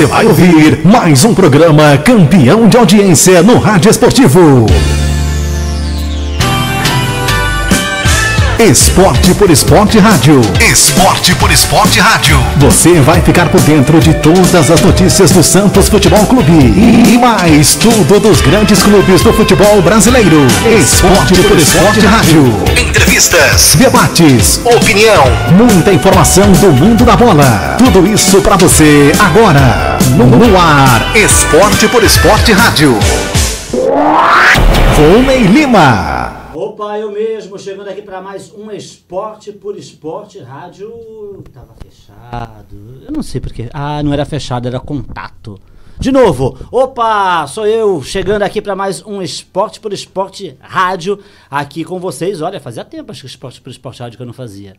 Você vai ouvir mais um programa campeão de audiência no Rádio Esportivo. Esporte por Esporte Rádio. Esporte por Esporte Rádio. Você vai ficar por dentro de todas as notícias do Santos Futebol Clube e mais tudo dos grandes clubes do futebol brasileiro. Esporte por Esporte Rádio entrevistas, debates, opinião, muita informação do mundo da bola. Tudo isso para você agora no, ar Esporte por Esporte Rádio. Volney Lima. Opa, eu mesmo, chegando aqui para mais um Esporte por Esporte Rádio. Tava fechado. Eu não sei porque. Ah, não era fechado, era contato. De novo, opa, sou eu chegando aqui para mais um Esporte por Esporte Rádio aqui com vocês. Olha, fazia tempo acho que Esporte por Esporte Rádio que eu não fazia.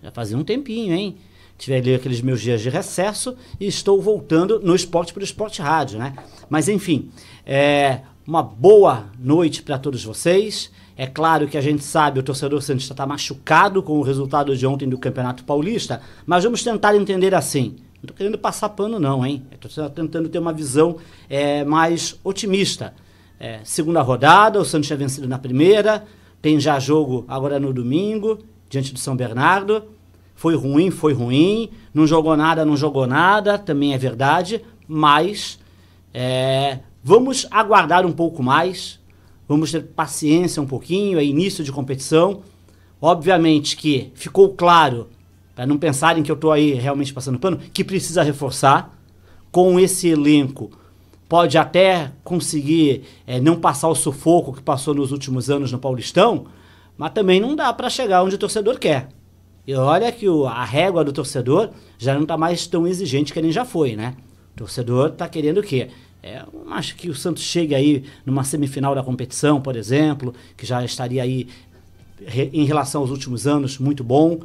Já fazia um tempinho, hein? Tive ali aqueles meus dias de recesso e estou voltando no Esporte por Esporte Rádio, né? Mas enfim, é uma boa noite para todos vocês. É claro que a gente sabe, o torcedor santista está machucado com o resultado de ontem do Campeonato Paulista, mas vamos tentar entender assim. Não estou querendo passar pano, não, hein? Estou tentando ter uma visão é, mais otimista. É, segunda rodada, o Santos tinha vencido na primeira, tem já jogo agora no domingo, diante do São Bernardo. Foi ruim, foi ruim. Não jogou nada, não jogou nada, também é verdade. Mas é, vamos aguardar um pouco mais, vamos ter paciência um pouquinho, é início de competição. Obviamente que ficou claro para não pensarem que eu estou aí realmente passando pano, que precisa reforçar. Com esse elenco, pode até conseguir é, não passar o sufoco que passou nos últimos anos no Paulistão, mas também não dá para chegar onde o torcedor quer. E olha que o, a régua do torcedor já não está mais tão exigente que nem já foi, né? O torcedor está querendo o quê? É, acho que o Santos chegue aí numa semifinal da competição, por exemplo, que já estaria aí re, em relação aos últimos anos muito bom.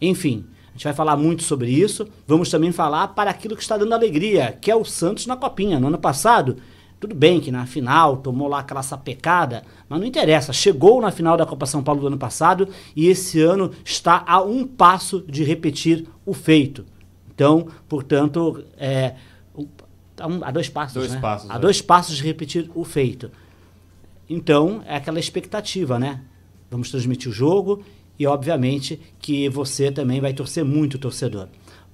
Enfim, a gente vai falar muito sobre isso. Vamos também falar para aquilo que está dando alegria, que é o Santos na Copinha. No ano passado, tudo bem que na final tomou lá aquela sapecada, mas não interessa. Chegou na final da Copa São Paulo do ano passado e esse ano está a um passo de repetir o feito. Então, portanto, é, a tá dois passos, dois né? passos a é. dois passos de repetir o feito. Então, é aquela expectativa, né? Vamos transmitir o jogo e obviamente que você também vai torcer muito, torcedor.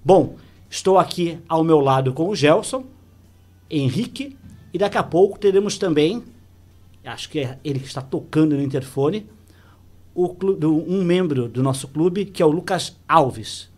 Bom, estou aqui ao meu lado com o Gelson, Henrique e daqui a pouco teremos também, acho que é ele que está tocando no interfone, o, um membro do nosso clube que é o Lucas Alves.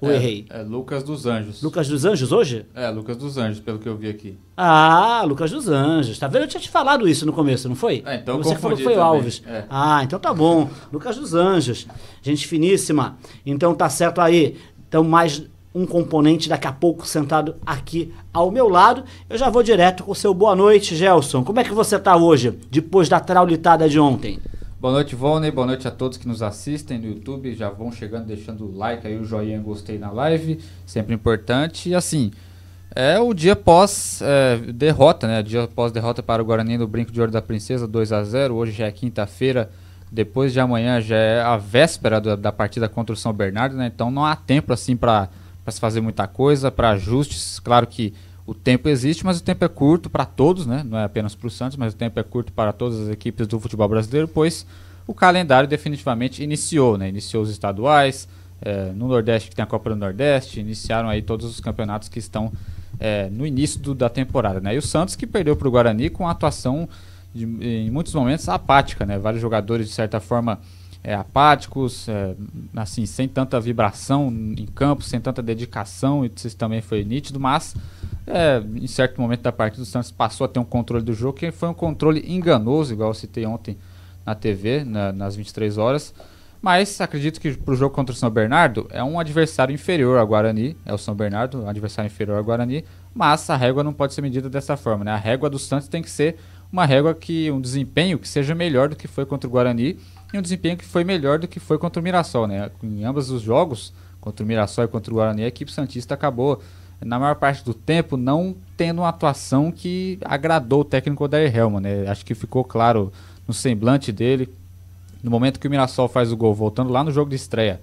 Ou é, errei? É Lucas dos Anjos. Lucas dos Anjos hoje? É, Lucas dos Anjos, pelo que eu vi aqui. Ah, Lucas dos Anjos. Tá vendo? Eu tinha te falado isso no começo, não foi? É, então Você falou que foi o Alves. É. Ah, então tá bom. Lucas dos Anjos. Gente finíssima. Então tá certo aí. Então mais um componente daqui a pouco sentado aqui ao meu lado. Eu já vou direto com o seu boa noite, Gelson. Como é que você tá hoje, depois da traulitada de ontem? Boa noite, Vone. Boa noite a todos que nos assistem no YouTube. Já vão chegando, deixando o like aí, o joinha, gostei na live. Sempre importante. E assim, é o dia pós é, derrota, né? Dia pós derrota para o Guarani no Brinco de Ouro da Princesa, 2 a 0 Hoje já é quinta-feira. Depois de amanhã já é a véspera do, da partida contra o São Bernardo, né? Então não há tempo assim para se fazer muita coisa, para ajustes. Claro que o tempo existe, mas o tempo é curto para todos, né? Não é apenas para o Santos, mas o tempo é curto para todas as equipes do futebol brasileiro, pois o calendário definitivamente iniciou, né? Iniciou os estaduais, é, no Nordeste que tem a Copa do Nordeste, iniciaram aí todos os campeonatos que estão é, no início do, da temporada, né? E o Santos que perdeu para o Guarani com a atuação de, em muitos momentos apática, né? Vários jogadores de certa forma é, apáticos, é, assim, sem tanta vibração em campo, sem tanta dedicação, isso também foi nítido, mas é, em certo momento da partida, o Santos passou a ter um controle do jogo, que foi um controle enganoso, igual eu citei ontem na TV, na, nas 23 horas. Mas acredito que para o jogo contra o São Bernardo é um adversário inferior ao Guarani, é o São Bernardo, um adversário inferior ao Guarani, mas a régua não pode ser medida dessa forma, né? A régua do Santos tem que ser uma régua que um desempenho que seja melhor do que foi contra o Guarani e um desempenho que foi melhor do que foi contra o Mirassol, né? Em ambos os jogos, contra o Mirassol e contra o Guarani, a equipe santista acabou na maior parte do tempo, não tendo uma atuação que agradou o técnico Odair Helman. Né? Acho que ficou claro no semblante dele. No momento que o Mirassol faz o gol, voltando lá no jogo de estreia,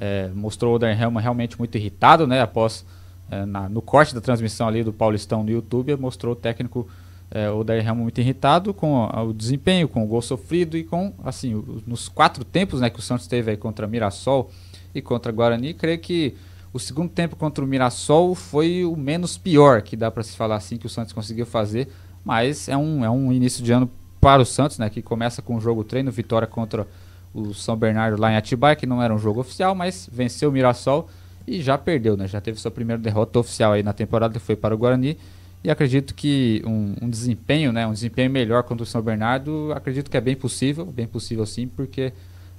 é, mostrou o Odair Helman realmente muito irritado, né? Após, é, na, no corte da transmissão ali do Paulistão no YouTube, mostrou o técnico é, Odair Helman muito irritado com o, desempenho, com o gol sofrido e com, assim, nos quatro tempos né, que o Santos teve aí contra Mirassol e contra Guarani, creio que o segundo tempo contra o Mirassol foi o menos pior que dá para se falar assim que o Santos conseguiu fazer, mas é um, é um início de ano para o Santos, né, que começa com o jogo treino, vitória contra o São Bernardo lá em Atibaia, que não era um jogo oficial, mas venceu o Mirassol e já perdeu, né? Já teve sua primeira derrota oficial aí na temporada, foi para o Guarani. E acredito que um, um, desempenho, né, um desempenho melhor contra o São Bernardo, acredito que é bem possível, bem possível sim, porque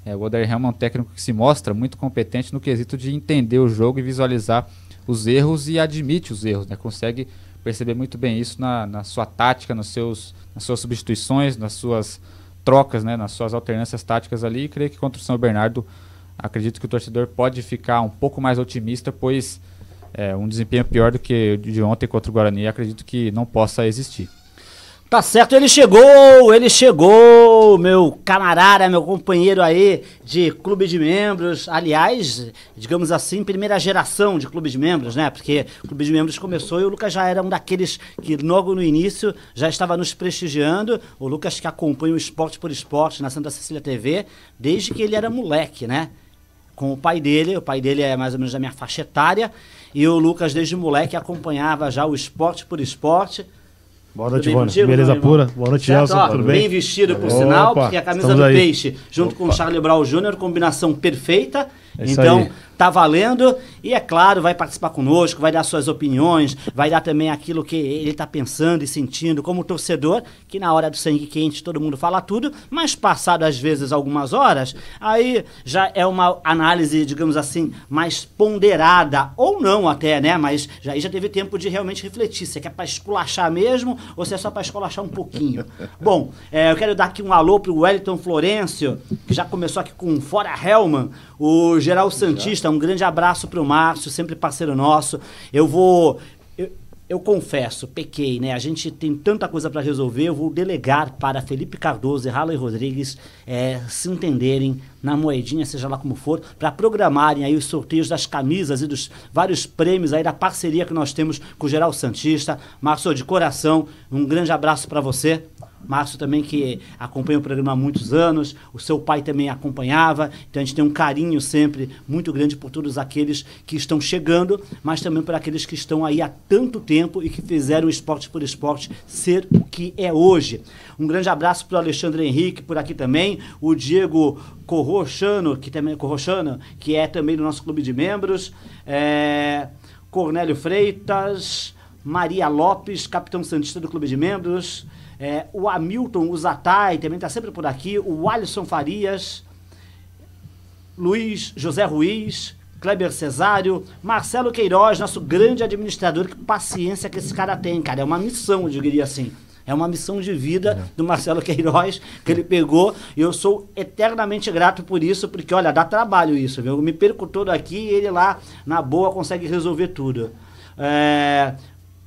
é, o Odair Helm é um técnico que se mostra muito competente no quesito de entender o jogo e visualizar os erros e admite os erros, né? Consegue perceber muito bem isso na, na sua tática, nos seus, nas suas substituições, nas suas trocas, né? Nas suas alternâncias táticas ali. E creio que contra o São Bernardo, acredito que o torcedor pode ficar um pouco mais otimista, pois é, um desempenho pior do que de ontem contra o Guarani, acredito que não possa existir. Tá certo, ele chegou, ele chegou, meu camarada, meu companheiro aí de clube de membros. Aliás, digamos assim, primeira geração de clube de membros, né? Porque o clube de membros começou e o Lucas já era um daqueles que logo no início já estava nos prestigiando. O Lucas que acompanha o esporte por esporte na Santa Cecília TV desde que ele era moleque, né? com o pai dele. O pai dele é mais ou menos da minha faixa etária. E o Lucas, desde moleque, acompanhava já o esporte por esporte. Boa noite, Ivone. Beleza pura. Boa noite, certo, Gelson. tudo bem? Bem vestido, por Opa, sinal, porque a camisa do aí. Peixe, junto Opa. com o Charlie Brown Júnior, combinação perfeita. É então, tá valendo. E é claro, vai participar conosco, vai dar suas opiniões, vai dar também aquilo que ele tá pensando e sentindo como torcedor, que na hora do sangue quente todo mundo fala tudo, mas passado às vezes algumas horas, aí já é uma análise, digamos assim, mais ponderada, ou não até, né? Mas já, já teve tempo de realmente refletir se é, é para esculachar mesmo ou se é só para esculachar um pouquinho. Bom, é, eu quero dar aqui um alô pro Wellington Florencio, que já começou aqui com Fora Hellman, o Geral Santista um grande abraço para o Márcio, sempre parceiro nosso. Eu vou eu confesso, pequei, né? A gente tem tanta coisa para resolver. Eu vou delegar para Felipe Cardoso e Harley Rodrigues é, se entenderem na moedinha, seja lá como for, para programarem aí os sorteios das camisas e dos vários prêmios aí da parceria que nós temos com o Geral Santista. Márcio de coração, um grande abraço para você. Márcio também que acompanha o programa há muitos anos, o seu pai também acompanhava, então a gente tem um carinho sempre muito grande por todos aqueles que estão chegando, mas também por aqueles que estão aí há tanto tempo e que fizeram o Esporte por Esporte ser o que é hoje. Um grande abraço para o Alexandre Henrique por aqui também, o Diego Corrochano, que também Corrochano, que é também do nosso clube de membros, é, Cornélio Freitas, Maria Lopes, capitão santista do clube de membros, é, o Hamilton, o Zatai também está sempre por aqui. O Alisson Farias, Luiz José Ruiz, Kleber Cesário, Marcelo Queiroz, nosso grande administrador. Que paciência que esse cara tem, cara. É uma missão, eu diria assim. É uma missão de vida é. do Marcelo Queiroz que ele pegou e eu sou eternamente grato por isso, porque olha, dá trabalho isso, viu? Eu me perco todo aqui e ele lá, na boa, consegue resolver tudo. É...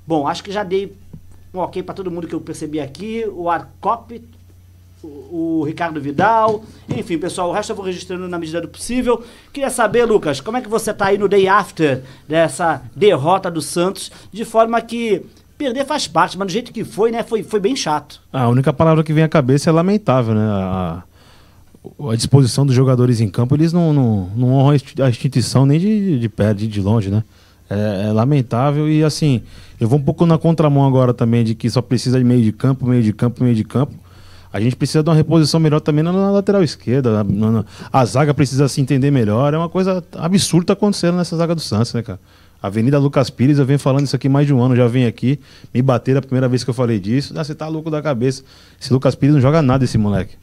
Bom, acho que já dei um ok para todo mundo que eu percebi aqui, o Arcop, o, o Ricardo Vidal, enfim, pessoal, o resto eu vou registrando na medida do possível. Queria saber, Lucas, como é que você está aí no day after dessa derrota do Santos, de forma que perder faz parte, mas do jeito que foi, né, foi, foi bem chato. Ah, a única palavra que vem à cabeça é lamentável, né, a, a disposição dos jogadores em campo, eles não, não, não honram a instituição nem de, de perto, de longe, né. É, é, lamentável e assim, eu vou um pouco na contramão agora também de que só precisa de meio de campo, meio de campo, meio de campo. A gente precisa de uma reposição melhor também na, na lateral esquerda. Na, na, a zaga precisa se entender melhor. É uma coisa absurda acontecendo nessa zaga do Santos, né, cara? Avenida Lucas Pires, eu venho falando isso aqui mais de um ano, já vim aqui, me bater a primeira vez que eu falei disso. Ah, você tá louco da cabeça. Esse Lucas Pires não joga nada, esse moleque.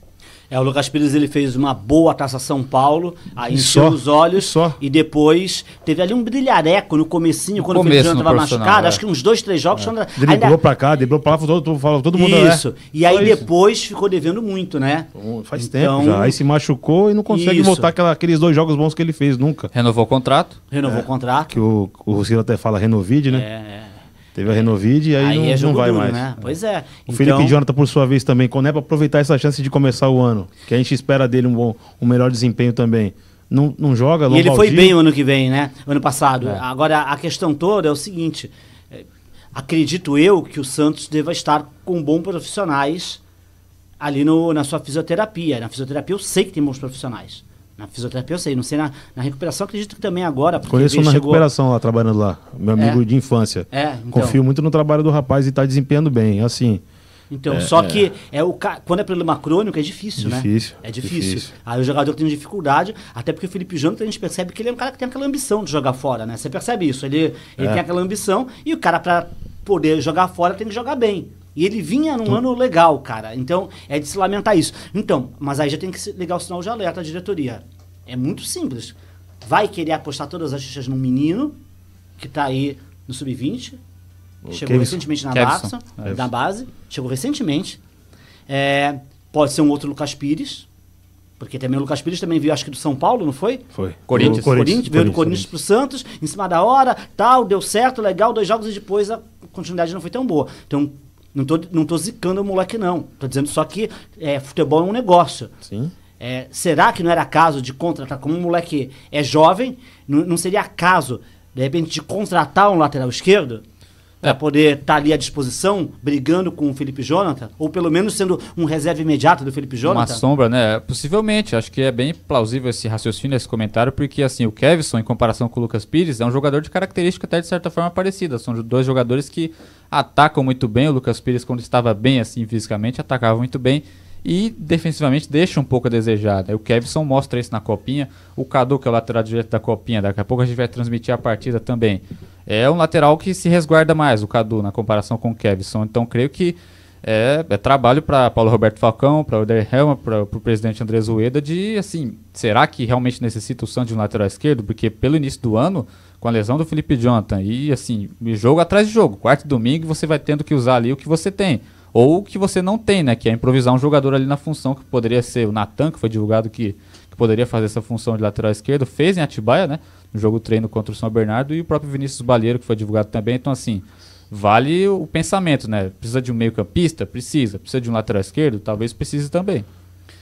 É, o Lucas Pires ele fez uma boa Taça São Paulo, aí encheu os olhos só. e depois teve ali um brilhareco no comecinho, no quando começo, o Feliciano estava machucado, é. acho que uns dois, três jogos. É. Quando... Driblou ainda... pra cá, driblou pra lá, falou todo, falou todo mundo, né? Isso, e aí depois ficou devendo muito, né? Faz então... tempo já, aí se machucou e não consegue isso. voltar aquela, aqueles dois jogos bons que ele fez nunca. Renovou o contrato. Renovou é. o contrato. Que o, o até fala renovide, né? É, é. Teve a Renovide e aí, aí não, é não vai duro, mais. Né? Pois é. O então... Felipe Jonathan, por sua vez, também, quando é para aproveitar essa chance de começar o ano, que a gente espera dele um, bom, um melhor desempenho também. Não, não joga, Lombaldi... E ele foi bem o ano que vem, né? Ano passado. É. Agora, a questão toda é o seguinte. É, acredito eu que o Santos deva estar com bons profissionais ali no, na sua fisioterapia. Na fisioterapia eu sei que tem bons profissionais. Na fisioterapia eu sei, não sei na, na recuperação, acredito que também agora. Conheço na chegou... recuperação lá, trabalhando lá, meu é. amigo é. de infância. É, então. Confio muito no trabalho do rapaz e está desempenhando bem, assim. Então, é, só é. que é. é o quando é problema crônico é difícil, né? difícil né? É difícil. difícil. Aí o jogador tem dificuldade, até porque o Felipe Jonathan a gente percebe que ele é um cara que tem aquela ambição de jogar fora, né? Você percebe isso, ele, ele é. tem aquela ambição e o cara para poder jogar fora tem que jogar bem. E ele vinha num ano legal, cara. Então, é de se lamentar isso. Então, mas aí já tem que ligar o sinal de alerta à diretoria. É muito simples. Vai querer apostar todas as fichas num menino que está aí no sub-20, chegou Kevson. recentemente na, Barça, na base, chegou recentemente. É, pode ser um outro Lucas Pires, porque também o Lucas Pires também veio, acho que do São Paulo, não foi? Foi. Corinthians. Corinthians, Corinthians veio do Corinthians, Corinthians pro Santos, em cima da hora, tal, deu certo, legal, dois jogos e depois a continuidade não foi tão boa. Então não tô, não tô zicando o moleque, não. Tô dizendo só que é, futebol é um negócio. Sim. É, será que não era caso de contratar? Como o moleque é jovem, não, não seria caso, de repente, de contratar um lateral esquerdo? para poder estar tá ali à disposição, brigando com o Felipe Jonathan, ou pelo menos sendo um reserva imediato do Felipe Jonathan? Uma sombra, né? Possivelmente, acho que é bem plausível esse raciocínio, esse comentário, porque assim, o Kevson, em comparação com o Lucas Pires, é um jogador de característica até de certa forma parecida. São dois jogadores que atacam muito bem. O Lucas Pires, quando estava bem assim fisicamente, atacava muito bem e defensivamente deixa um pouco a desejar. Né? O Kevson mostra isso na copinha, o Cadu, que é o lateral direito da copinha, daqui a pouco a gente vai transmitir a partida também é um lateral que se resguarda mais, o Cadu, na comparação com o Kevson. Então, creio que é, é trabalho para Paulo Roberto Falcão, para o Oder Helma, para o presidente André Zueda, de, assim, será que realmente necessita o Santos de um lateral esquerdo? Porque pelo início do ano, com a lesão do Felipe Jonathan, e assim, jogo atrás de jogo, quarto e domingo, você vai tendo que usar ali o que você tem. Ou o que você não tem, né? Que é improvisar um jogador ali na função que poderia ser o Natan, que foi divulgado que poderia fazer essa função de lateral esquerdo, fez em Atibaia, né? no jogo treino contra o São Bernardo, e o próprio Vinícius Baleiro que foi divulgado também. Então, assim, vale o pensamento, né? Precisa de um meio-campista? Precisa. Precisa de um lateral esquerdo? Talvez precise também.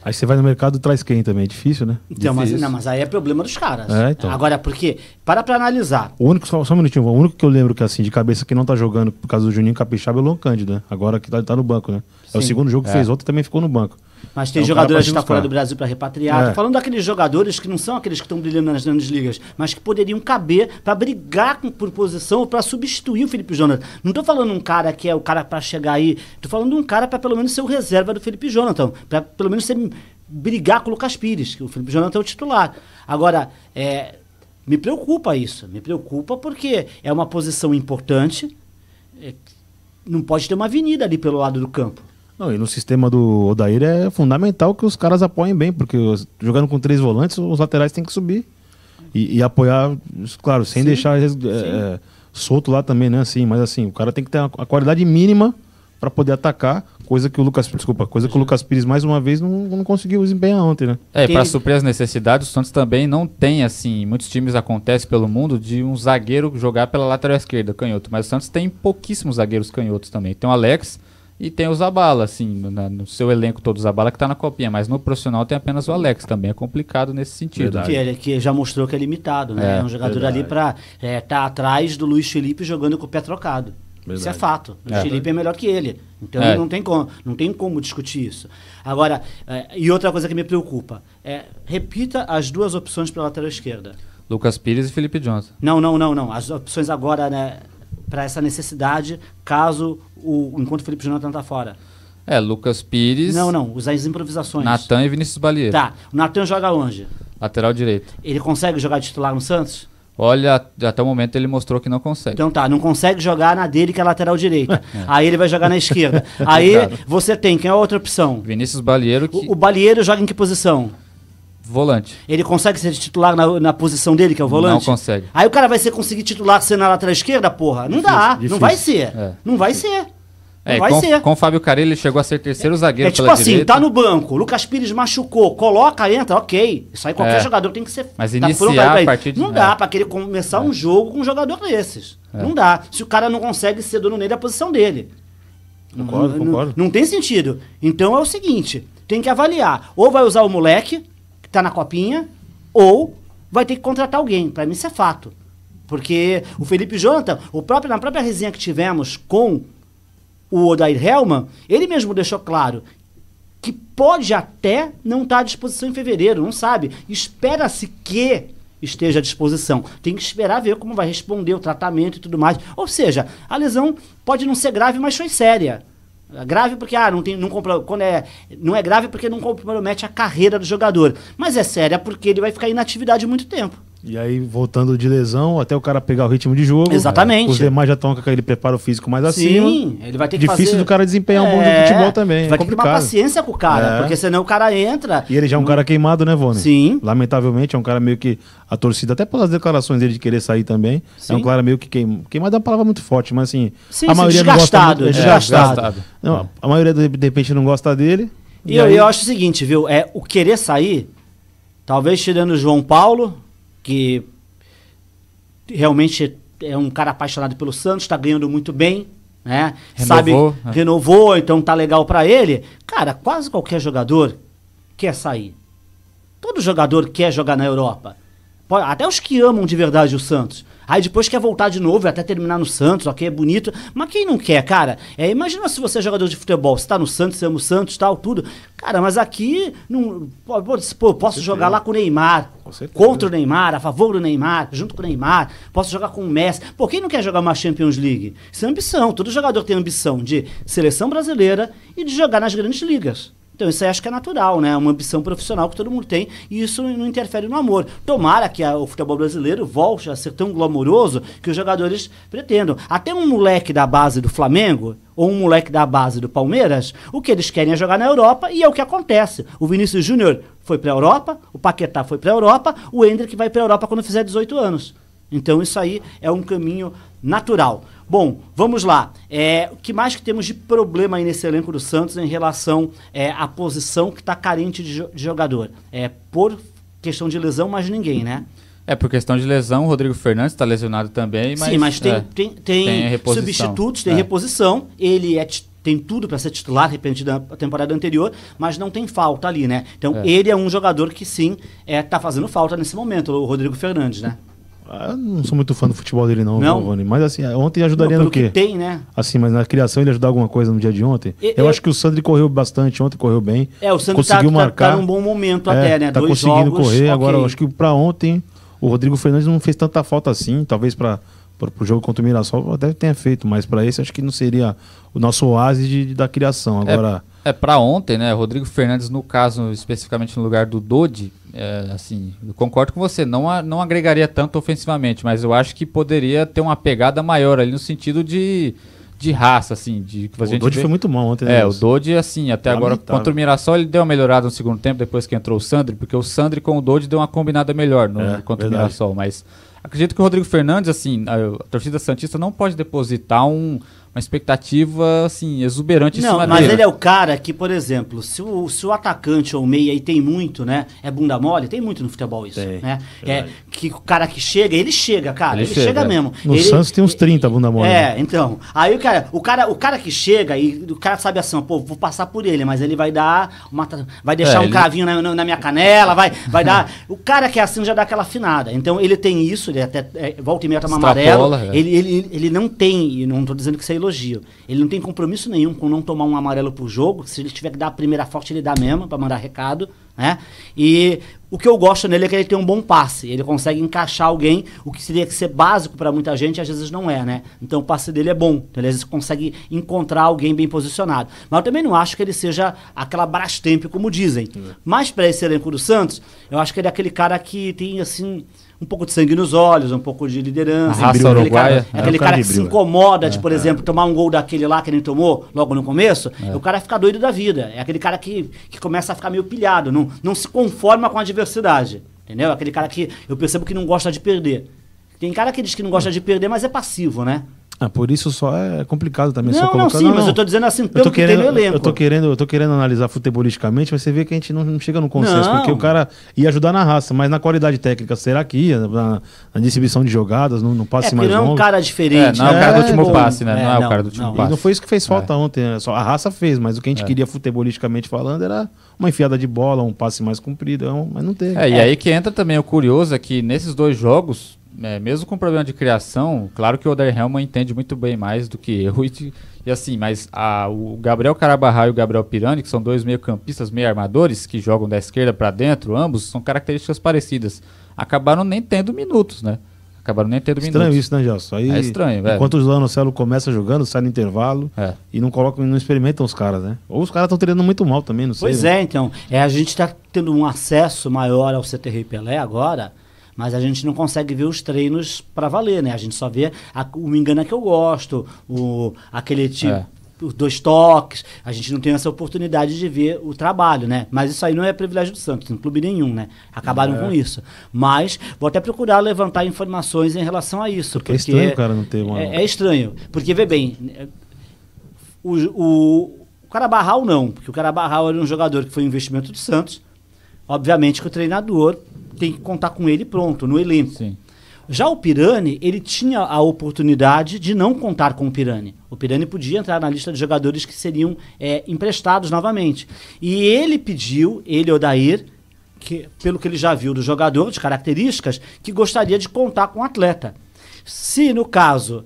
Aí você vai no mercado e traz quem também? É difícil, né? Então, difícil. Mas, não, mas aí é problema dos caras. É, então. Agora, porque, para pra analisar. O único, só, só um minutinho, o único que eu lembro que, assim, de cabeça que não tá jogando por causa do Juninho Capixaba é o Lon Cândido, né? Agora que tá, tá no banco, né? Sim. É o segundo jogo que é. fez ontem também ficou no banco. Mas tem é um jogadores que estão tá fora do Brasil para repatriar. É. falando daqueles jogadores que não são aqueles que estão brilhando nas grandes ligas, mas que poderiam caber para brigar com, por posição ou para substituir o Felipe Jonathan. Não estou falando um cara que é o cara para chegar aí. Estou falando um cara para pelo menos ser o reserva do Felipe Jonathan. Para pelo menos ser, brigar com o Lucas Pires, que o Felipe Jonathan é o titular. Agora, é, me preocupa isso. Me preocupa porque é uma posição importante. É, não pode ter uma avenida ali pelo lado do campo. Não, e no sistema do Odair é fundamental que os caras apoiem bem, porque jogando com três volantes, os laterais têm que subir. E, e apoiar, claro, sem sim, deixar é, é, solto lá também, né? Assim, mas assim, o cara tem que ter a, a qualidade mínima para poder atacar, coisa que o Lucas desculpa, coisa que o Lucas Pires mais uma vez não, não conseguiu desempenhar ontem, né? É, para suprir as necessidades, o Santos também não tem assim, muitos times acontece pelo mundo de um zagueiro jogar pela lateral esquerda, canhoto, mas o Santos tem pouquíssimos zagueiros canhotos também. Tem o Alex, e tem o Zabala, assim, no seu elenco todo o Zabala que tá na copinha, mas no profissional tem apenas o Alex, também é complicado nesse sentido. Que, ele, que já mostrou que é limitado, né? É, é um jogador verdade. ali para é, tá atrás do Luiz Felipe jogando com o pé trocado. Verdade. Isso é fato. O é. Felipe é melhor que ele. Então é. não, tem como, não tem como discutir isso. Agora, é, e outra coisa que me preocupa, é, repita as duas opções para lateral esquerda. Lucas Pires e Felipe Johnson. Não, não, não, não. As opções agora, né? para essa necessidade caso o enquanto Felipe Jonathan tá fora? É, Lucas Pires. Não, não, usar as improvisações. Natan e Vinícius Balieiro. Tá. O Natan joga onde? Lateral direito. Ele consegue jogar titular no Santos? Olha, até o momento ele mostrou que não consegue. Então tá, não consegue jogar na dele, que é lateral direita. é. Aí ele vai jogar na esquerda. Aí claro. você tem, quem é a outra opção? Vinícius Balieiro. Que... O, o Balieiro joga em que posição? Volante. Ele consegue ser titular na, na, posição dele, que é o volante? Não consegue. Aí o cara vai ser conseguir titular sendo na lateral esquerda, porra? Não difícil, dá. Difícil. Não vai ser. É. Não vai ser. É, vai com, ser. com o Fábio Carelli ele chegou a ser terceiro é, zagueiro. É tipo assim, direita. tá no banco, Lucas Pires machucou, coloca, entra, ok. Isso aí qualquer é. jogador tem que ser. Mas tá iniciar a partir de... Não dá é. pra querer começar é. um jogo com um jogador desses. É. Não dá. Se o cara não consegue ser dono nem da posição dele. Concordo, não, concordo. Não, não tem sentido. Então é o seguinte, tem que avaliar. Ou vai usar o moleque, tá na copinha, ou vai ter que contratar alguém. Para mim isso é fato. Porque o Felipe Jonathan, o próprio, na própria resenha que tivemos com o Odair Hellman, ele mesmo deixou claro que pode até não estar tá à disposição em fevereiro, não sabe. Espera-se que esteja à disposição. Tem que esperar ver como vai responder o tratamento e tudo mais. Ou seja, a lesão pode não ser grave, mas foi séria. É grave porque ah, não tem, não compra, quando é, não é grave porque não compromete a carreira do jogador, mas é séria porque ele vai ficar inatividade muito tempo. E aí, voltando de lesão, até o cara pegar o ritmo de jogo. Exatamente. Os demais já estão com aquele preparo físico mais acima. Sim, ele vai ter que Difícil fazer... do cara desempenhar é, um bom jogo é, de futebol também. É vai é ter complicado. que ter uma paciência com o cara, é. porque senão o cara entra. E ele já é um no... cara queimado, né, Vone? Sim. Lamentavelmente, é um cara meio que. A torcida, até pelas declarações dele de querer sair também. Sim. É um cara meio que queimado. Queimado é uma palavra muito forte, mas assim. Sim, a maioria desgastado, não gosta muito... É, desgastado. desgastado. Não, a maioria, de repente, não gosta dele. E, e eu, eu acho o seguinte, viu? É, o querer sair, talvez tirando o João Paulo, que realmente é um cara apaixonado pelo Santos, está ganhando muito bem, né? Renovou, Sabe, é. renovou, então tá legal para ele. Cara, quase qualquer jogador quer sair. Todo jogador quer jogar na Europa. Até os que amam de verdade o Santos. Aí depois quer voltar de novo, até terminar no Santos, ok, é bonito. Mas quem não quer, cara? É, imagina se você é jogador de futebol, você tá no Santos, você ama o Santos tal, tudo. Cara, mas aqui não. Pô, posso jogar lá com o Neymar. Contra o Neymar, a favor do Neymar, junto com o Neymar, posso jogar com o Messi. Pô, quem não quer jogar uma Champions League? Isso é ambição. Todo jogador tem ambição de seleção brasileira e de jogar nas grandes ligas. Então isso aí acho que é natural, né? É uma ambição profissional que todo mundo tem e isso não interfere no amor. Tomara que a, o futebol brasileiro volte a ser tão glamouroso que os jogadores pretendam. Até um moleque da base do Flamengo ou um moleque da base do Palmeiras, o que eles querem é jogar na Europa e é o que acontece. O Vinícius Júnior foi para a Europa, o Paquetá foi para a Europa, o Hendrick vai para a Europa quando fizer 18 anos. Então isso aí é um caminho natural. Bom, vamos lá. É, o que mais que temos de problema aí nesse elenco do Santos em relação é, à posição que está carente de, de, jogador? É por questão de lesão, mais ninguém, né? É, por questão de lesão, o Rodrigo Fernandes está lesionado também, mas... Sim, mas tem, é, tem, tem, tem substitutos, tem é. reposição. Ele é tem tudo para ser titular, de repente, da temporada anterior, mas não tem falta ali, né? Então, é. ele é um jogador que sim está é, fazendo falta nesse momento, o Rodrigo Fernandes, né? Ah, eu não sou muito fã do futebol dele, não, não. Giovani. Mas assim, ontem ajudaria não, no quê? Que tem, né? Assim, mas na criação ele ajudar alguma coisa no dia de ontem. E, eu, eu, acho que o Sandri correu bastante ontem, correu bem. É, o Sandri conseguiu tá, marcar. Tá, tá num bom momento é, até, né? Tá Dois conseguindo jogos, correr. Okay. Agora, eu acho que para ontem o Rodrigo Fernandes não fez tanta falta assim, talvez para para o jogo contra o Mirassol deve ter feito, mas para esse acho que não seria o nosso oásis de, de da criação. É, Agora, é. É, para ontem, né? Rodrigo Fernandes, no caso, especificamente no lugar do Dodi, é, assim, eu concordo com você, não, a, não agregaria tanto ofensivamente, mas eu acho que poderia ter uma pegada maior ali no sentido de, de raça, assim. De, que a o gente Dodi vê. foi muito mal ontem, né? É, o Dodi, assim, até Lamentável. agora, contra o Mirassol, ele deu uma melhorada no segundo tempo, depois que entrou o Sandri, porque o Sandri com o Dodi deu uma combinada melhor no, é, contra verdade. o Mirassol, mas acredito que o Rodrigo Fernandes, assim, a, a torcida Santista não pode depositar um uma expectativa assim, exuberante Não, mas dele. ele é o cara que, por exemplo, se o, se o atacante ou o meia, e tem muito, né? É bunda mole, tem muito no futebol isso, tem, né? É, é que o cara que chega, ele chega, cara, ele, ele chega, chega é. mesmo. No ele, Santos tem uns 30 bunda mole. É, né? então. Aí o cara, o cara, o cara que chega e o cara sabe assim, pô, vou passar por ele, mas ele vai dar uma, vai deixar é, um ele... cravinho na, na, minha canela, vai, vai dar. o cara que é assim já dá aquela afinada. Então ele tem isso, ele até é, volta e meia toma Extrapola, amarelo. É. Ele, ele, ele não tem, não tô dizendo que você elogio. Ele não tem compromisso nenhum com não tomar um amarelo pro jogo. Se ele tiver que dar a primeira forte, ele dá mesmo para mandar recado, né? E o que eu gosto nele é que ele tem um bom passe. Ele consegue encaixar alguém, o que seria que ser básico para muita gente, às vezes não é, né? Então o passe dele é bom. Então, ele às vezes consegue encontrar alguém bem posicionado. Mas eu também não acho que ele seja aquela Brastemp, como dizem. Uhum. Mas para esse elenco do Santos, eu acho que ele é aquele cara que tem, assim, um pouco de sangue nos olhos, um pouco de liderança. A raça aquele uruguaia. Né? Cara, é aquele cara que se incomoda de, por é, é. exemplo, tomar um gol daquele lá que ele tomou logo no começo, é. o cara fica doido da vida. É aquele cara que, que começa a ficar meio pilhado, não, não se conforma com a adversidade. Entendeu? Aquele cara que eu percebo que não gosta de perder. Tem cara que diz que não gosta de perder, mas é passivo, né? Ah, por isso só é complicado também. Não, só colocar, não, sim, não, mas eu tô dizendo assim, pelo que tem no elenco. Eu estou querendo, eu tô querendo analisar futebolisticamente, mas você vê que a gente não, não chega no consenso, não. porque o cara ia ajudar na raça, mas na qualidade técnica, será que ia? Na, na distribuição de jogadas, no, no passe é, mais não longo. não é um cara diferente. É, não é, o cara do último bom. passe, né? não é o cara do último passe. E não foi isso que fez falta é. ontem, né? só a raça fez, mas o que a gente é. queria futebolisticamente falando era uma enfiada de bola, um passe mais comprido, é mas não teve. É, e aí que entra também o curioso, é que nesses dois jogos, é, mesmo com problema de criação, claro que o Oder Helman entende muito bem mais do que eu. E, e assim, mas a, o Gabriel Carabarra e o Gabriel Pirani, que são dois meio-campistas, meio-armadores, que jogam da esquerda para dentro, ambos, são características parecidas. Acabaram nem tendo minutos, né? Acabaram nem tendo estranho minutos. Estranho isso, né, Gelson? Aí, é estranho, velho. Enquanto o Lanocelo começa jogando, sai no intervalo é. e não coloca, não experimentam os caras, né? Ou os caras estão treinando muito mal também, não sei. Pois né? é, então. É, a gente está tendo um acesso maior ao CTR Pelé agora mas a gente não consegue ver os treinos para valer, né? A gente só vê a, o engana que eu gosto, o aquele tipo é. os dois toques, a gente não tem essa oportunidade de ver o trabalho, né? Mas isso aí não é privilégio do Santos, não clube nenhum, né? Acabaram é. com isso. Mas vou até procurar levantar informações em relação a isso. Porque, porque é estranho, o cara, não ter uma... É, é estranho. Porque, vê bem, o, o, o Carabarral não, porque o Carabarral era um jogador que foi um investimento do Santos. Obviamente que o treinador tem que contar com ele pronto, no elenco. Sim. Já o Pirani, ele tinha a oportunidade de não contar com o Pirani. O Pirani podia entrar na lista de jogadores que seriam é, emprestados novamente. E ele pediu, ele, Odair, que, pelo que ele já viu do jogador, de características, que gostaria de contar com o atleta. Se, no caso,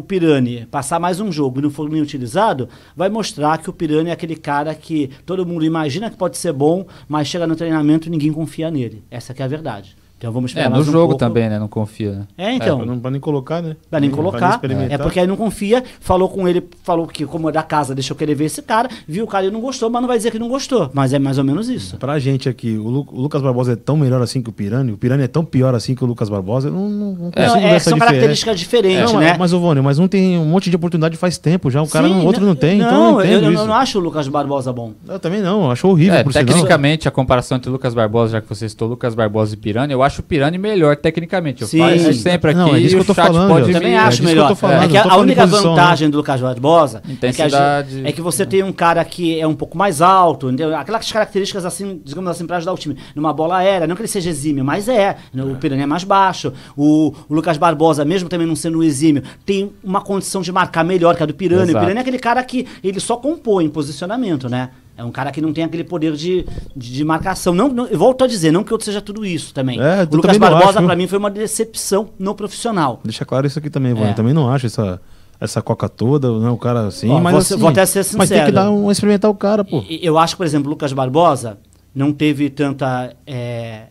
o Pirani passar mais um jogo e não for nem utilizado, vai mostrar que o Pirani é aquele cara que todo mundo imagina que pode ser bom, mas chega no treinamento e ninguém confia nele. Essa é a verdade. Então vamos é, esperar. É, no um jogo pouco. também, né? Não confia. Né? É, então. É, não pode nem colocar, né? Vai nem colocar. É. é porque aí não confia, falou com ele, falou que, como é da casa, deixou querer ver esse cara, viu o cara e não gostou, mas não vai dizer que não gostou. Mas é mais ou menos isso. Pra gente aqui, o, Lu, o Lucas Barbosa é tão melhor assim que o Pirani, o Pirani é tão pior assim que o Lucas Barbosa, eu não, não, é, consigo é, ver é, essa São diferença. características diferentes, é. né? Mas, mas, Vônio, mas um tem um monte de oportunidade faz tempo já, o cara, Sim, não, outro não tem. Não, então eu, eu, eu, não acho o Lucas Barbosa bom. Eu também não, acho horrível. É, tecnicamente, a comparação entre o Lucas Barbosa, já que você citou Lucas Barbosa e Pirani, eu acho acho o Pirani melhor tecnicamente. Eu Sim. sempre aqui. Não, é isso que eu tô falando. Pode é eu também acho é melhor. é que a, única posição, né? vantagem né? do Lucas Barbosa é, é que, você tem um cara que é um pouco mais alto, entendeu? aquelas características assim, digamos assim, para ajudar o time. Numa bola aérea, não que ele seja exímio, mas é. O Pirani é mais baixo. O, o, Lucas Barbosa, mesmo também não sendo exímio, tem uma condição de marcar melhor que a do Pirani. Exato. O Pirani é aquele cara que ele só compõe posicionamento, né? É um cara que não tem aquele poder de, de, de marcação. Não, não, volto a dizer, não que eu seja tudo isso também. É, o Lucas também Barbosa, para mim, foi uma decepção no profissional. Deixa claro isso aqui também, Ivan. É. também não acho essa essa coca toda, né? O cara assim, Ó, mas assim, vou até ser sincero. Mas tem que dar um experimentar o cara, pô. Eu acho, por exemplo, Lucas Barbosa não teve tanta é,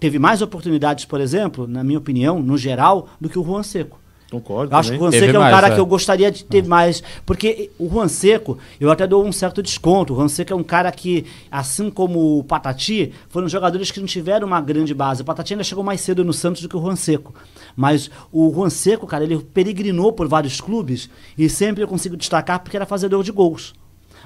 teve mais oportunidades, por exemplo, na minha opinião, no geral, do que o Juan Seco. Concordo. Acho também. que o Juan Seco é um mais, cara é. que eu gostaria de ter ah. mais. Porque o Juan Seco, eu até dou um certo desconto. O Juan Seco é um cara que, assim como o Patati, foram jogadores que não tiveram uma grande base. O Patati ainda chegou mais cedo no Santos do que o Juan Seco. Mas o Juan Seco, cara, ele peregrinou por vários clubes e sempre eu consigo destacar porque era fazedor de gols.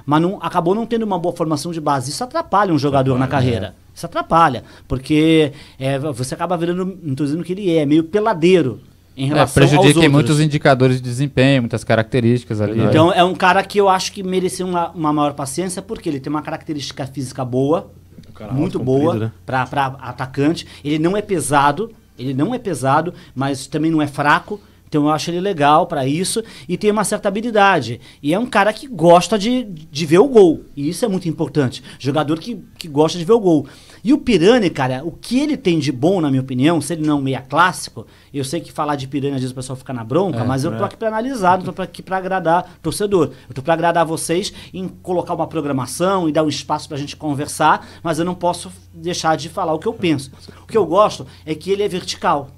Mas não, acabou não tendo uma boa formação de base. Isso atrapalha um jogador atrapalha, na carreira. É. Isso atrapalha, porque é, você acaba virando, não estou dizendo que ele é, é meio peladeiro em relação é, prejudiquem muitos indicadores de desempenho, muitas características ali. Né? Então é um cara que eu acho que mereceu uma, uma maior paciência porque ele tem uma característica física boa, é muito boa né? para atacante. Ele não é pesado, ele não é pesado, mas também não é fraco. Então eu acho ele legal para isso e tem uma certa habilidade. E é um cara que gosta de, de ver o gol. E isso é muito importante. Jogador que, que gosta de ver o gol. E o Pirani, cara, o que ele tem de bom, na minha opinião, se ele não é um meia clássico, eu sei que falar de Pirani às vezes o pessoal fica na bronca, é, mas eu tô é. aqui pra analisar, não tô aqui pra agradar torcedor. Eu tô pra agradar vocês em colocar uma programação e dar um espaço pra gente conversar, mas eu não posso deixar de falar o que eu penso. O que eu gosto é que ele é vertical.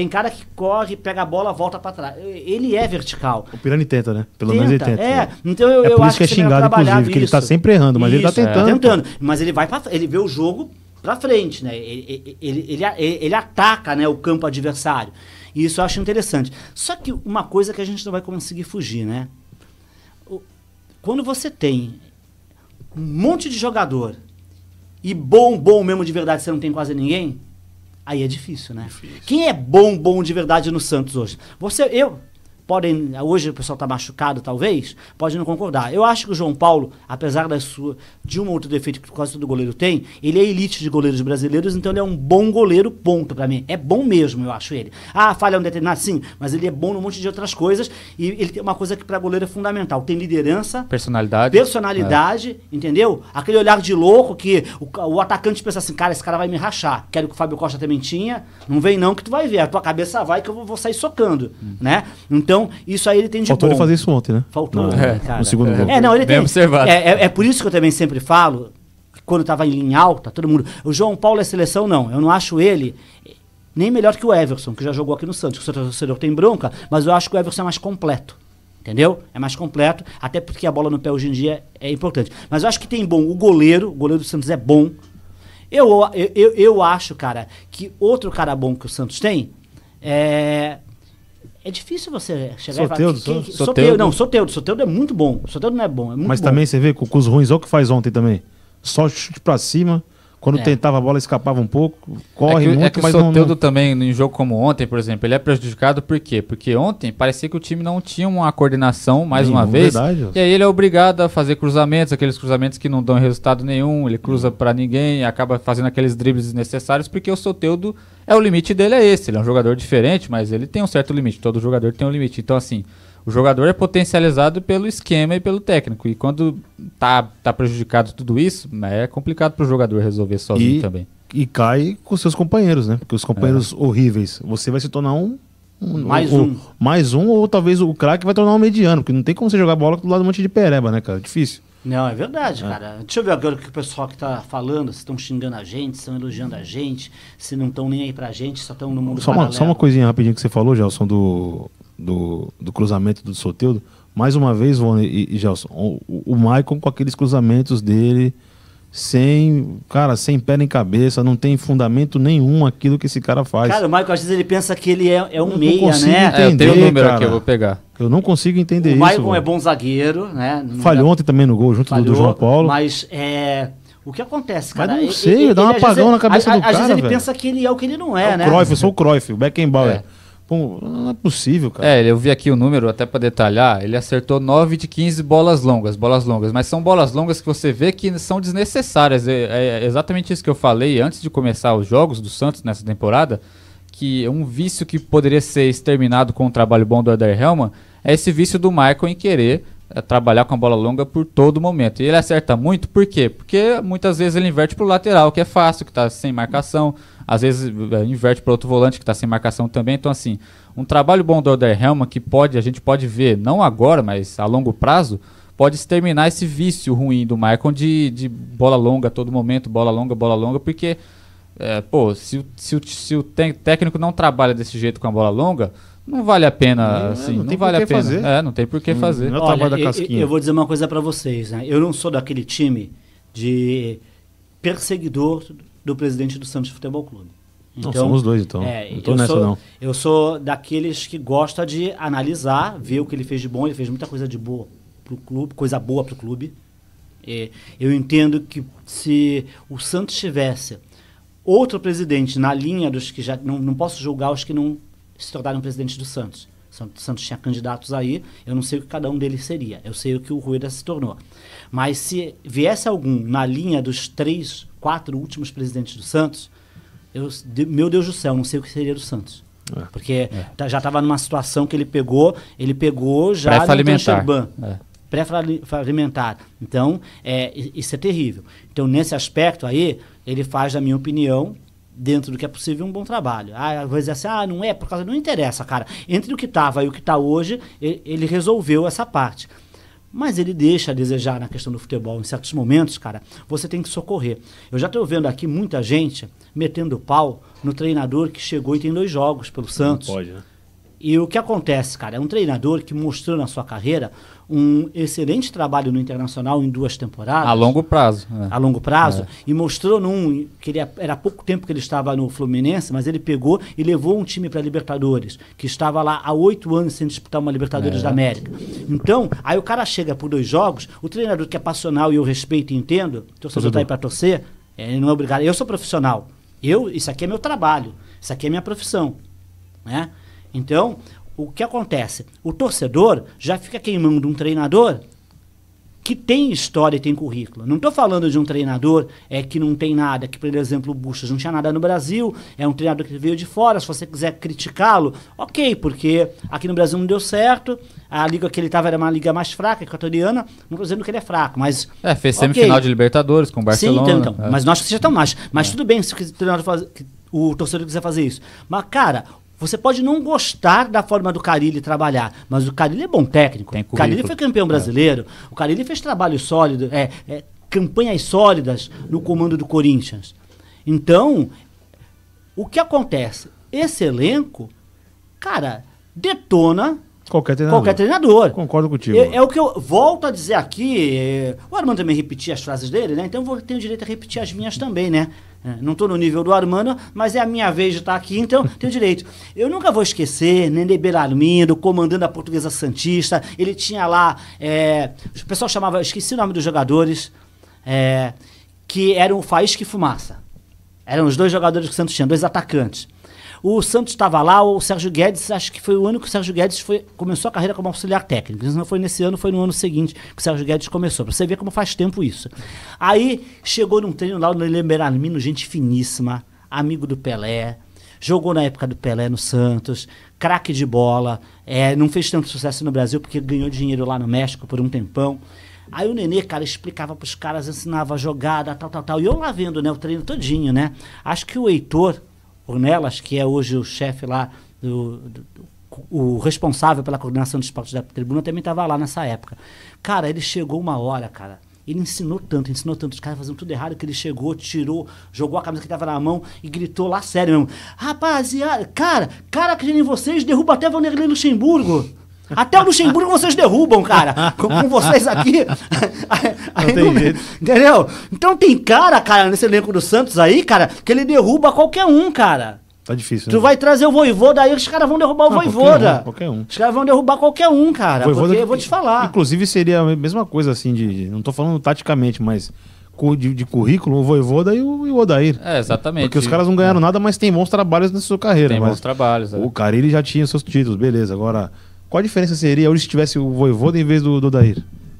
Tem cara que corre, pega a bola, volta para trás. Ele é vertical. O Pirani tenta, né? Pelo tenta, menos ele tenta. É, então eu, é por eu isso acho que é xingado, inclusive, isso. que ele tá sempre errando, mas isso, ele tá é. tentando. É. tentando. Mas ele vai para, ele vê o jogo para frente, né? Ele, ele, ele, ele, ataca né, o campo adversário. E isso eu acho interessante. Só que uma coisa que a gente não vai conseguir fugir, né? Quando você tem um monte de jogador e bom, bom mesmo de verdade, você não tem quase ninguém, Aí é difícil, né? Difícil. Quem é bom, bom de verdade no Santos hoje? Você, eu, podem, hoje o pessoal está machucado talvez, pode não concordar. Eu acho que o João Paulo, apesar da sua, de um ou outro defeito que quase todo goleiro tem, ele é elite de goleiros brasileiros, então ele é um bom goleiro, ponto para mim. É bom mesmo, eu acho ele. Ah, falha um determinado, sim, mas ele é bom num monte de outras coisas e ele tem uma coisa que para goleiro é fundamental, tem liderança, personalidade, personalidade, é. entendeu? Aquele olhar de louco que o, o atacante pensa assim, cara, esse cara vai me rachar. Quero que o Fábio Costa também tinha, não vem não que tu vai ver, a tua cabeça vai que eu vou, vou sair socando, hum. né? Então então, isso aí ele tem de Faltou bom. ele fazer isso ontem, né? Faltou, não, né? é, cara. No segundo é, gol. É, não, ele Bem tem. Observado. É, é, é por isso que eu também sempre falo, quando estava em alta, todo mundo. O João Paulo é seleção, não. Eu não acho ele nem melhor que o Everson, que já jogou aqui no Santos. O torcedor tem bronca, mas eu acho que o Everson é mais completo. Entendeu? É mais completo, até porque a bola no pé hoje em dia é importante. Mas eu acho que tem bom o goleiro, o goleiro do Santos é bom. Eu, eu, eu, eu acho, cara, que outro cara bom que o Santos tem é é difícil você chegar Soteudo, e falar. Que, que, Soteudo. Soteudo, não, Soteudo. Soteudo é muito bom. Soteudo não é bom. É muito Mas bom. também você vê com os ruins, olha o que faz ontem também. Só chute pra cima. Quando é. tentava a bola, escapava um pouco, corre é que, é muito, é que mas o Soteldo não... também, em jogo como ontem, por exemplo, ele é prejudicado por quê? Porque ontem parecia que o time não tinha uma coordenação, mais uma é vez, verdade. e aí ele é obrigado a fazer cruzamentos, aqueles cruzamentos que não dão resultado nenhum, ele cruza hum. para ninguém, acaba fazendo aqueles dribles desnecessários, porque o Soteldo, é o limite dele é esse, ele é um jogador diferente, mas ele tem um certo limite, todo jogador tem um limite, então assim... O jogador é potencializado pelo esquema e pelo técnico. E quando tá, tá prejudicado tudo isso, né, é complicado para o jogador resolver sozinho e, também. E cai com seus companheiros, né? Porque os companheiros é. horríveis, você vai se tornar um. um mais um, um, Mais um, ou talvez o craque vai tornar um mediano, porque não tem como você jogar bola do lado de um monte de pereba, né, cara? Difícil. Não, é verdade, é. cara. Deixa eu ver agora o que o pessoal que tá falando, se estão xingando a gente, se estão elogiando a gente, se não estão nem aí pra gente, só estão no mundo só paralelo. uma, só uma coisinha rapidinho que você falou, Gelson, do, do, do cruzamento do Soteudo. Mais uma vez, Vone e, e Gelson, o, o com aqueles cruzamentos dele sem, cara, sem pé nem cabeça, não tem fundamento nenhum aquilo que esse cara faz. Cara, o Michael às vezes ele pensa que ele é, é um eu meia, né? Entender, é, eu tenho o número cara. aqui, eu vou pegar. Eu não consigo entender o isso. O Michael é bom zagueiro, né? Falhou ontem também no gol, junto Falhou, do João Paulo. Mas é, o que acontece, cara? Mas não sei, ele, dá um apagão vezes, na cabeça a, do cara, Às vezes ele velho. pensa que ele é o que ele não é, é o né? Cruyff, eu sou o Cruyff, o Beckenbauer. É. Pum, não é possível, cara. É, eu vi aqui o número, até para detalhar, ele acertou 9 de 15 bolas longas, bolas longas, mas são bolas longas que você vê que são desnecessárias. É, é exatamente isso que eu falei antes de começar os jogos do Santos nessa temporada, que um vício que poderia ser exterminado com o um trabalho bom do Eder Helman é esse vício do Michael em querer é trabalhar com a bola longa por todo momento. E ele acerta muito, por quê? Porque muitas vezes ele inverte para o lateral, que é fácil, que está sem marcação. Às vezes é, inverte para outro volante, que está sem marcação também. Então, assim, um trabalho bom do Oder que pode, a gente pode ver, não agora, mas a longo prazo, pode exterminar esse vício ruim do Maicon de, de bola longa a todo momento, bola longa, bola longa, porque, é, pô, se, se, se o técnico não trabalha desse jeito com a bola longa não vale a pena, é, assim, não, não vale a pena. Fazer. É, não tem por que hum, fazer. Não é Olha, da Eu, eu, vou dizer uma coisa para vocês, né? Eu não sou daquele time de perseguidor do presidente do Santos Futebol Clube. Então, não, somos dois, então. É, não tô nessa, sou, não. Eu sou daqueles que gosta de analisar, ver o que ele fez de bom. Ele fez muita coisa de boa o clube, coisa boa o clube. É, eu entendo que se o Santos tivesse outro presidente na linha dos que já. Não, não posso julgar os que não se tornaram presidente do Santos. O Santos tinha candidatos aí, eu não sei o que cada um deles seria, eu sei o que o Rueda se tornou. Mas se viesse algum na linha dos três, quatro últimos presidentes do Santos, eu, meu Deus do céu, não sei o que seria do Santos. É, Porque é. Tá, já estava numa situação que ele pegou, ele pegou já Pré-falimentar. É. pré falimentar Então, é, isso é terrível. Então, nesse aspecto aí, ele faz, na minha opinião, dentro do que é possível, um bom trabalho. Ah, às vezes é assim, ah, não é, por causa. Não interessa, cara. Entre o que estava tá, e o que está hoje, ele resolveu essa parte. Mas ele deixa a desejar na questão do futebol. Em certos momentos, cara, você tem que socorrer. Eu já estou vendo aqui muita gente metendo pau no treinador que chegou e tem dois jogos pelo Santos. Não pode, né? E o que acontece, cara? É um treinador que mostrou na sua carreira um excelente trabalho no Internacional em duas temporadas. A longo prazo. É. A longo prazo. É. E mostrou num. que ele, era pouco tempo que ele estava no Fluminense, mas ele pegou e levou um time para a Libertadores, que estava lá há oito anos sem disputar uma Libertadores é. da América. Então, aí o cara chega por dois jogos, o treinador que é passional e eu respeito e entendo, torcedor está aí para torcer, é, ele não é obrigado. Eu sou profissional. Eu, isso aqui é meu trabalho, isso aqui é minha profissão. Né? Então, o que acontece? O torcedor já fica queimando um treinador que tem história e tem currículo. Não estou falando de um treinador é, que não tem nada, que, por exemplo, o Bustos não tinha nada no Brasil, é um treinador que veio de fora. Se você quiser criticá-lo, ok, porque aqui no Brasil não deu certo, a liga que ele estava era uma liga mais fraca, equatoriana, não estou dizendo que ele é fraco, mas. É, fez okay. semifinal de Libertadores com o Barcelona. Sim, então, então é. mas nós que já estamos mais. Mas é. tudo bem se o, treinador faz, o torcedor quiser fazer isso. Mas, cara, você pode não gostar da forma do Carilli trabalhar, mas o Carilli é bom técnico. O Carilli foi campeão é. brasileiro, é. o Carilli fez trabalho sólido, é, é, campanhas sólidas no comando do Corinthians. Então, o que acontece? Esse elenco, cara, detona Qualquer treinador. Qualquer treinador. Concordo contigo. É, é, o que eu volto a dizer aqui. É, o Armando também repetia as frases dele, né? Então eu vou o direito a repetir as minhas também, né? É, não estou no nível do Armando, mas é a minha vez de estar tá aqui, então tenho direito. Eu nunca vou esquecer Nenê Belarmino, comandando a portuguesa Santista. Ele tinha lá. É, o pessoal chamava, esqueci o nome dos jogadores, é, que eram o Faísca e Fumaça. Eram os dois jogadores que o Santos tinha, dois atacantes. O Santos estava lá, o Sérgio Guedes, acho que foi o ano que o Sérgio Guedes foi, começou a carreira como auxiliar técnico. não foi nesse ano, foi no ano seguinte que o Sérgio Guedes começou. Pra você ver como faz tempo isso. Aí chegou num treino lá no Lele Beramino, gente finíssima, amigo do Pelé, jogou na época do Pelé no Santos, craque de bola, é, não fez tanto sucesso no Brasil porque ganhou dinheiro lá no México por um tempão. Aí o Nenê, cara, explicava pros caras, ensinava a jogada, tal, tal, tal. E eu lá vendo, né, o treino todinho, né? Acho que o Heitor, Ornelas, que é hoje o chefe lá do, do, do o responsável pela coordenação dos esportes da tribuna também estava lá nessa época. Cara, ele chegou uma hora, cara. Ele ensinou tanto, ensinou tanto, os caras fazendo tudo errado, que ele chegou, tirou, jogou a camisa que estava na mão e gritou lá sério mesmo. Rapaziada, cara, cara que nem vocês derruba até Vanderlei Luxemburgo. Até o Luxemburgo vocês derrubam, cara. Com, com vocês aqui. aí, não, não tem jeito. Entendeu? Então tem cara, cara, nesse elenco do Santos aí, cara, que ele derruba qualquer um, cara. Tá difícil. né? Tu vai trazer o Voivoda aí, os caras vão derrubar o não, Voivoda. Qualquer um, qualquer um. Os caras vão derrubar qualquer um, cara. Voivoda, porque eu vou te falar. Inclusive seria a mesma coisa assim de. Não tô falando taticamente, mas. De, de, currículo, o Voivoda e o, e o Odair. É, exatamente. Porque os caras não ganharam é. nada, mas tem bons trabalhos na sua carreira. Tem né? bons trabalhos. É. O Carilli já tinha seus títulos, beleza. Agora, qual a diferença seria hoje se tivesse o Voivoda em vez do, do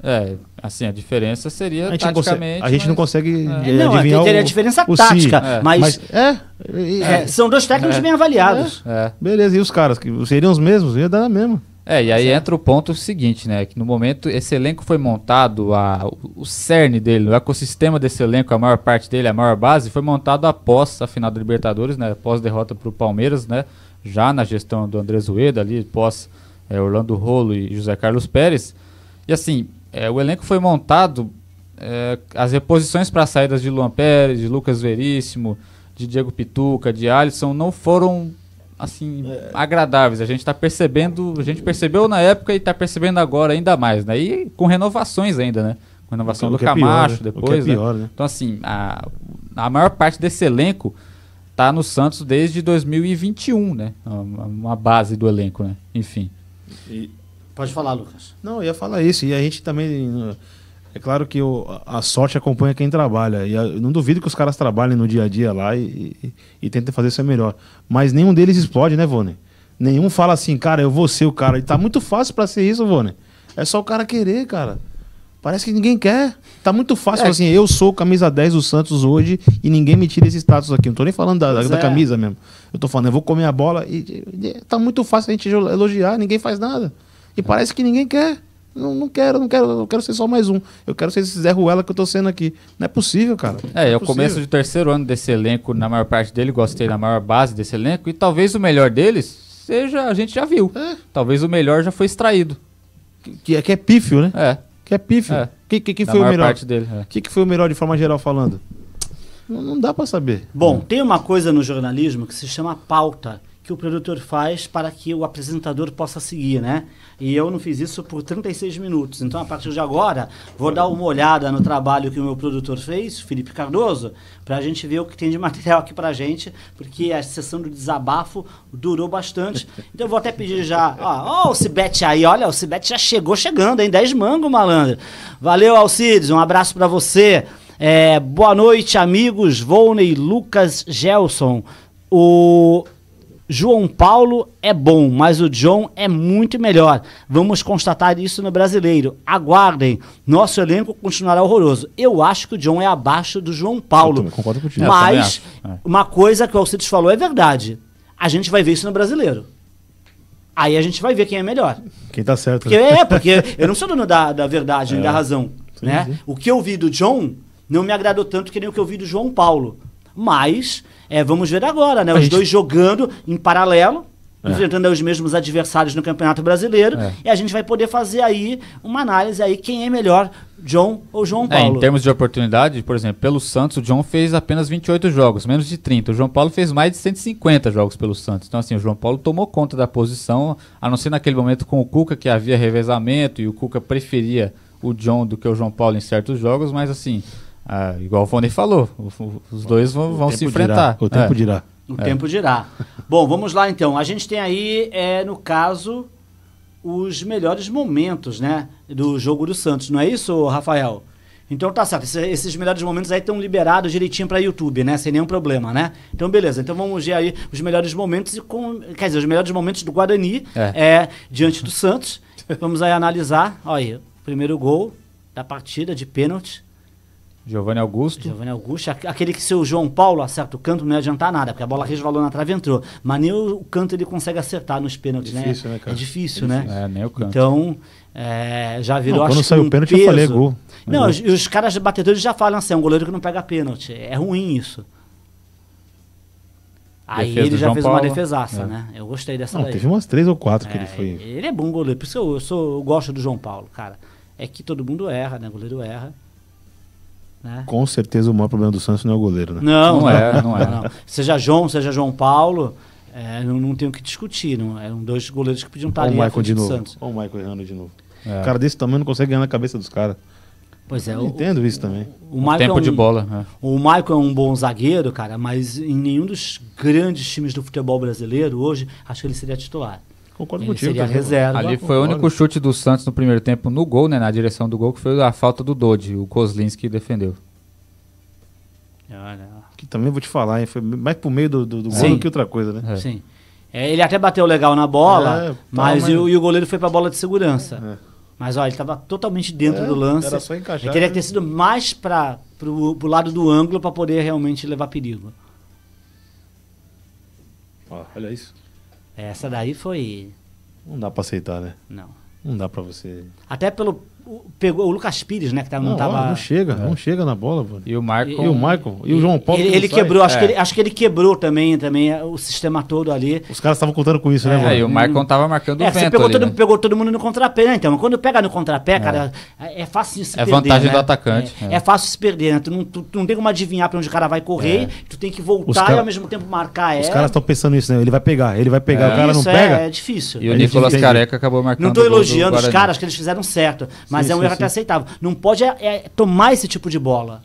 É, assim, a diferença seria a gente taticamente. Consegue, a gente mas... não consegue. É. Não, teria o, a diferença o tática, é. mas. mas é, é são dois técnicos é. bem avaliados. É. Beleza, e os caras? Que seriam os mesmos? Ia dar a mesma. É, e aí certo. entra o ponto seguinte, né? Que no momento esse elenco foi montado, a, o cerne dele, o ecossistema desse elenco, a maior parte dele, a maior base, foi montado após a final da Libertadores, né? Após derrota para o Palmeiras, né? Já na gestão do André Zueda ali, pós é, Orlando Rolo e José Carlos Pérez. E assim, é, o elenco foi montado, é, as reposições para saídas de Luan Pérez, de Lucas Veríssimo, de Diego Pituca, de Alisson, não foram assim é. agradáveis. A gente está percebendo, a gente percebeu na época e está percebendo agora ainda mais, né? E com renovações ainda, né? Com renovação do é Camacho né? É depois, né? né? Então assim, a, a maior parte desse elenco tá no Santos desde 2021, né? uma base do elenco, né? Enfim. E... Pode falar, Lucas. Não, eu ia falar isso. E a gente também. É claro que o, a sorte acompanha quem trabalha. E a, não duvido que os caras trabalhem no dia a dia lá e, e, e tentem fazer isso melhor. Mas nenhum deles explode, né, Vone? Nenhum fala assim, cara, eu vou ser o cara. E tá muito fácil para ser isso, Vone. É só o cara querer, cara. Parece que ninguém quer. Tá muito fácil, é. assim, eu sou camisa 10 do Santos hoje e ninguém me tira esse status aqui. Não tô nem falando da, da, é. camisa mesmo. Eu tô falando, eu vou comer a bola e, e, tá muito fácil a gente elogiar, ninguém faz nada. E parece que ninguém quer. Não, não quero, não quero, eu quero ser só mais um. Eu quero ser esse Zé Ruela que eu tô sendo aqui. Não é possível, cara. É, é eu é começo de terceiro ano desse elenco, na maior parte dele, gostei da maior base desse elenco, e talvez o melhor deles seja, a gente já viu. É. Talvez o melhor já foi extraído. Que, que, é, que é pífio, né? É. Que é pífio. É. Que, que, que foi o melhor? parte dele. É. Que que foi o melhor de forma geral falando? Não, não dá para saber. Bom, tem uma coisa no jornalismo que se chama pauta que o produtor faz para que o apresentador possa seguir, né? E eu não fiz isso por 36 minutos. Então, a partir de agora, vou dar uma olhada no trabalho que o meu produtor fez, Felipe Cardoso, para a gente ver o que tem de material aqui para a gente, porque a sessão do desabafo durou bastante. Então, eu vou até pedir já, ó, ó o Cibete aí, olha, o Cibete já chegou chegando, hein? 10 mango, malandro. Valeu, Alcides, um abraço para você. É, boa noite, amigos. Volney, Lucas, Gelson. O João Paulo é bom, mas o John é muito melhor. Vamos constatar isso no brasileiro. Aguardem. Nosso elenco continuará horroroso. Eu acho que o John é abaixo do João Paulo. Eu concordo contigo. Mas é, é. uma coisa que o Alcides falou é verdade. A gente vai ver isso no brasileiro. Aí a gente vai ver quem é melhor. Quem tá certo. Porque, né? é, porque eu não sou dono da, da verdade, é. nem da razão. né? O que eu vi do John não me agradou tanto que nem o que eu vi do João Paulo. Mas é, vamos ver agora, né? Os gente... dois jogando em paralelo. É. Enfrentando os mesmos adversários no Campeonato Brasileiro. É. E a gente vai poder fazer aí uma análise aí quem é melhor, John ou João é, Paulo. em termos de oportunidade, por exemplo, pelo Santos, o John fez apenas 28 jogos, menos de 30. O João Paulo fez mais de 150 jogos pelo Santos. Então, assim, o João Paulo tomou conta da posição, a não ser naquele momento com o Cuca, que havia revezamento e o Cuca preferia o John do que o João Paulo em certos jogos, mas assim, ah, igual o Vone falou, os dois vão, vão se enfrentar. Dirá. O tempo é. dirá. O é. tempo dirá. Bom, vamos lá então. A gente tem aí, é, no caso, os melhores momentos né, do jogo do Santos, não é isso, Rafael? Então tá certo, Esse, esses melhores momentos aí estão liberados direitinho para YouTube, né? Sem nenhum problema, né? Então beleza, então vamos ver aí os melhores momentos, com, quer dizer, os melhores momentos do Guarani é. é diante do Santos. vamos aí analisar, olha aí, primeiro gol da partida de pênalti, Giovanni Augusto. Giovanni Augusto, aquele que se o João Paulo acerta o canto não ia adiantar nada, porque a bola resvalou na trave e entrou. Mas nem o canto ele consegue acertar nos pênaltis, né? Difícil, né, cara? É difícil, né? É, nem o canto. Então, é, já virou não, Quando saiu um o pênalti, peso. eu falei gol. Não, os, os caras batedores já falam assim: é um goleiro que não pega pênalti. É ruim isso. Aí Defesa ele já fez Paulo. uma defesaça, é. né? Eu gostei dessa não, daí. Teve umas três ou quatro que ele é, foi. Ele é bom goleiro, por isso eu, eu, sou, eu gosto do João Paulo, cara. É que todo mundo erra, né? O goleiro erra. Né? Com certeza o maior problema do Santos não é o goleiro, né? Não, não, é, não é. Não. É. Seja João, seja João Paulo, é, não, não tem o que discutir. Não, é, eram dois goleiros que podiam estar ali. O Michael de novo. Santos. Ou o Michael errando de novo. É. O cara desse tamanho não consegue ganhar na cabeça dos caras. Pois é. Eu entendo o, isso também. O, o, tempo é um, de bola. É. O Michael é um bom zagueiro, cara, mas em nenhum dos grandes times do futebol brasileiro hoje, acho que ele seria titular. Concordo contigo. Seria tá reserva. Ali foi o único chute do Santos no primeiro tempo no gol, né? Na direção do gol, que foi a falta do Dodge, o Kozlinski defendeu. Ah, né. Que também vou te falar, hein? Foi mais pro meio do, do, do gol do que outra coisa, né? É. Sim. É, ele até bateu legal na bola, é, tá, mas, mas... o, e, o goleiro foi pra bola de segurança. É. Mas olha, ele estava totalmente dentro é, do lance. Era só encaixar. Ele teria que ter né? sido mais para pro, pro lado do ângulo para poder realmente levar perigo. Ó, olha isso. Essa daí foi. Não dá pra aceitar, né? Não. Não dá pra você. Até pelo pegou o Lucas Pires, né? Que não, não tava. Não chega, não é. chega na bola, mano. E o Michael. E o E, e o João Paulo. Ele, ele quebrou, acho, é. que ele, acho que ele quebrou também, também é, o sistema todo ali. Os caras estavam contando com isso, né, é, né, mano? E o Michael hum. tava marcando é, o vento. Pegou, ali, todo, né? pegou todo mundo no contrapé, né? Então, quando pega no contrapé, é. cara, é fácil se é perder. É vantagem né? do atacante. É, fácil se perder, né? Tu não, tu, tu não tem como adivinhar pra onde o cara vai correr, tu tem que voltar e ao mesmo tempo marcar. Os caras estão pensando isso né? Ele vai pegar, ele vai pegar, o cara isso não pega. É, difícil. E o Nicolas Careca acabou marcando. Não tô elogiando os caras que eles fizeram certo. Mas sim, é um sim, erro sim. até aceitável. Não pode é, é, tomar esse tipo de bola.